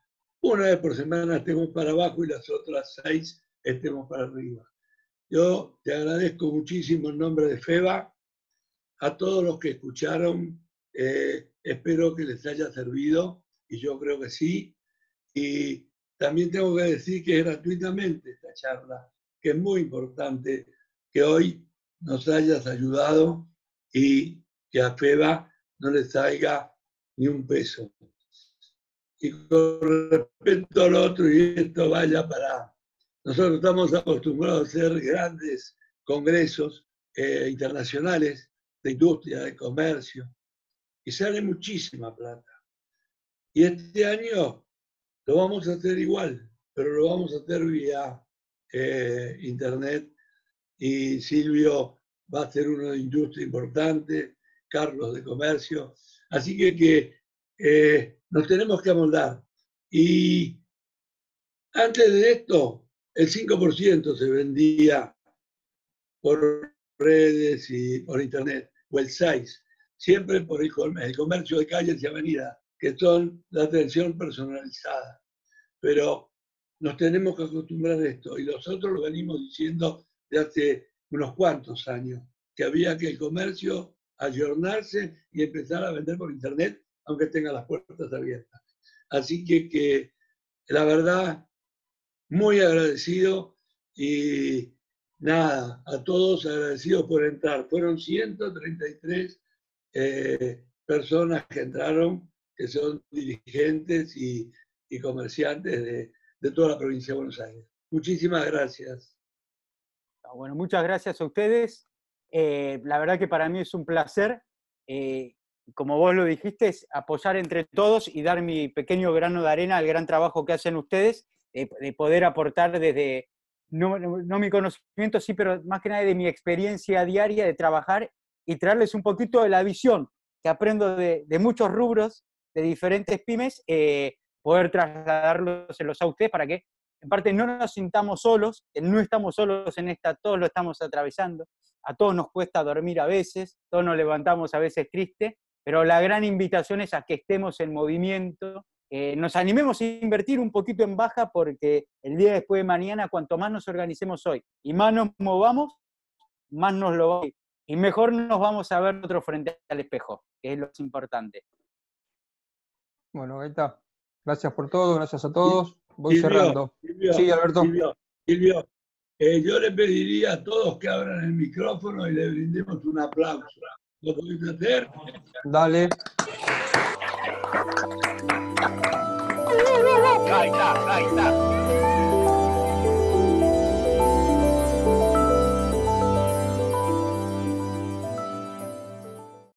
una vez por semana, estemos para abajo y las otras seis estemos para arriba. Yo te agradezco muchísimo en nombre de FEBA, a todos los que escucharon, eh, espero que les haya servido y yo creo que sí. Y también tengo que decir que es gratuitamente esta charla, que es muy importante que hoy nos hayas ayudado y que a FEBA no les salga ni un peso. Y con respecto al otro, y esto vaya para... Nosotros estamos acostumbrados a hacer grandes congresos eh, internacionales de industria, de comercio, y sale muchísima plata. Y este año lo vamos a hacer igual, pero lo vamos a hacer vía eh, internet. Y Silvio va a ser una industria importante, Carlos de Comercio. Así que, que eh, nos tenemos que amoldar. Y antes de esto, el 5% se vendía por redes y por internet, o el 6%, siempre por el, el comercio de calles y avenidas, que son la atención personalizada. Pero nos tenemos que acostumbrar a esto, y nosotros lo venimos diciendo de hace unos cuantos años, que había que el comercio ayornarse y empezar a vender por internet, aunque tenga las puertas abiertas. Así que, que la verdad, muy agradecido y nada, a todos agradecidos por entrar. Fueron 133 eh, personas que entraron, que son dirigentes y, comerciantes de, de toda la provincia de Buenos Aires. Muchísimas gracias. Bueno, muchas gracias a ustedes. Eh, la verdad que para mí es un placer, eh, como vos lo dijiste, es apoyar entre todos y dar mi pequeño grano de arena al gran trabajo que hacen ustedes, eh, de poder aportar desde, no, mi conocimiento, sí, pero más que nada de mi experiencia diaria de trabajar y traerles un poquito de la visión que aprendo de, de muchos rubros, de diferentes pymes, poder trasladárselos a ustedes para que en parte no nos sintamos solos, no estamos solos en esta, todos lo estamos atravesando, a todos nos cuesta dormir a veces, todos nos levantamos a veces tristes, pero la gran invitación es a que estemos en movimiento, nos animemos a invertir un poquito en baja porque el día después de mañana, cuanto más nos organicemos hoy y más nos movamos, más nos lo vamos. Y mejor nos vamos a ver otro frente al espejo, que es lo importante. Bueno, ahí está. Gracias por todo, gracias a todos. Voy cerrando. sí, Alberto. Eh, yo le pediría a todos que abran el micrófono y le brindemos un aplauso. ¿Lo podéis hacer? Dale.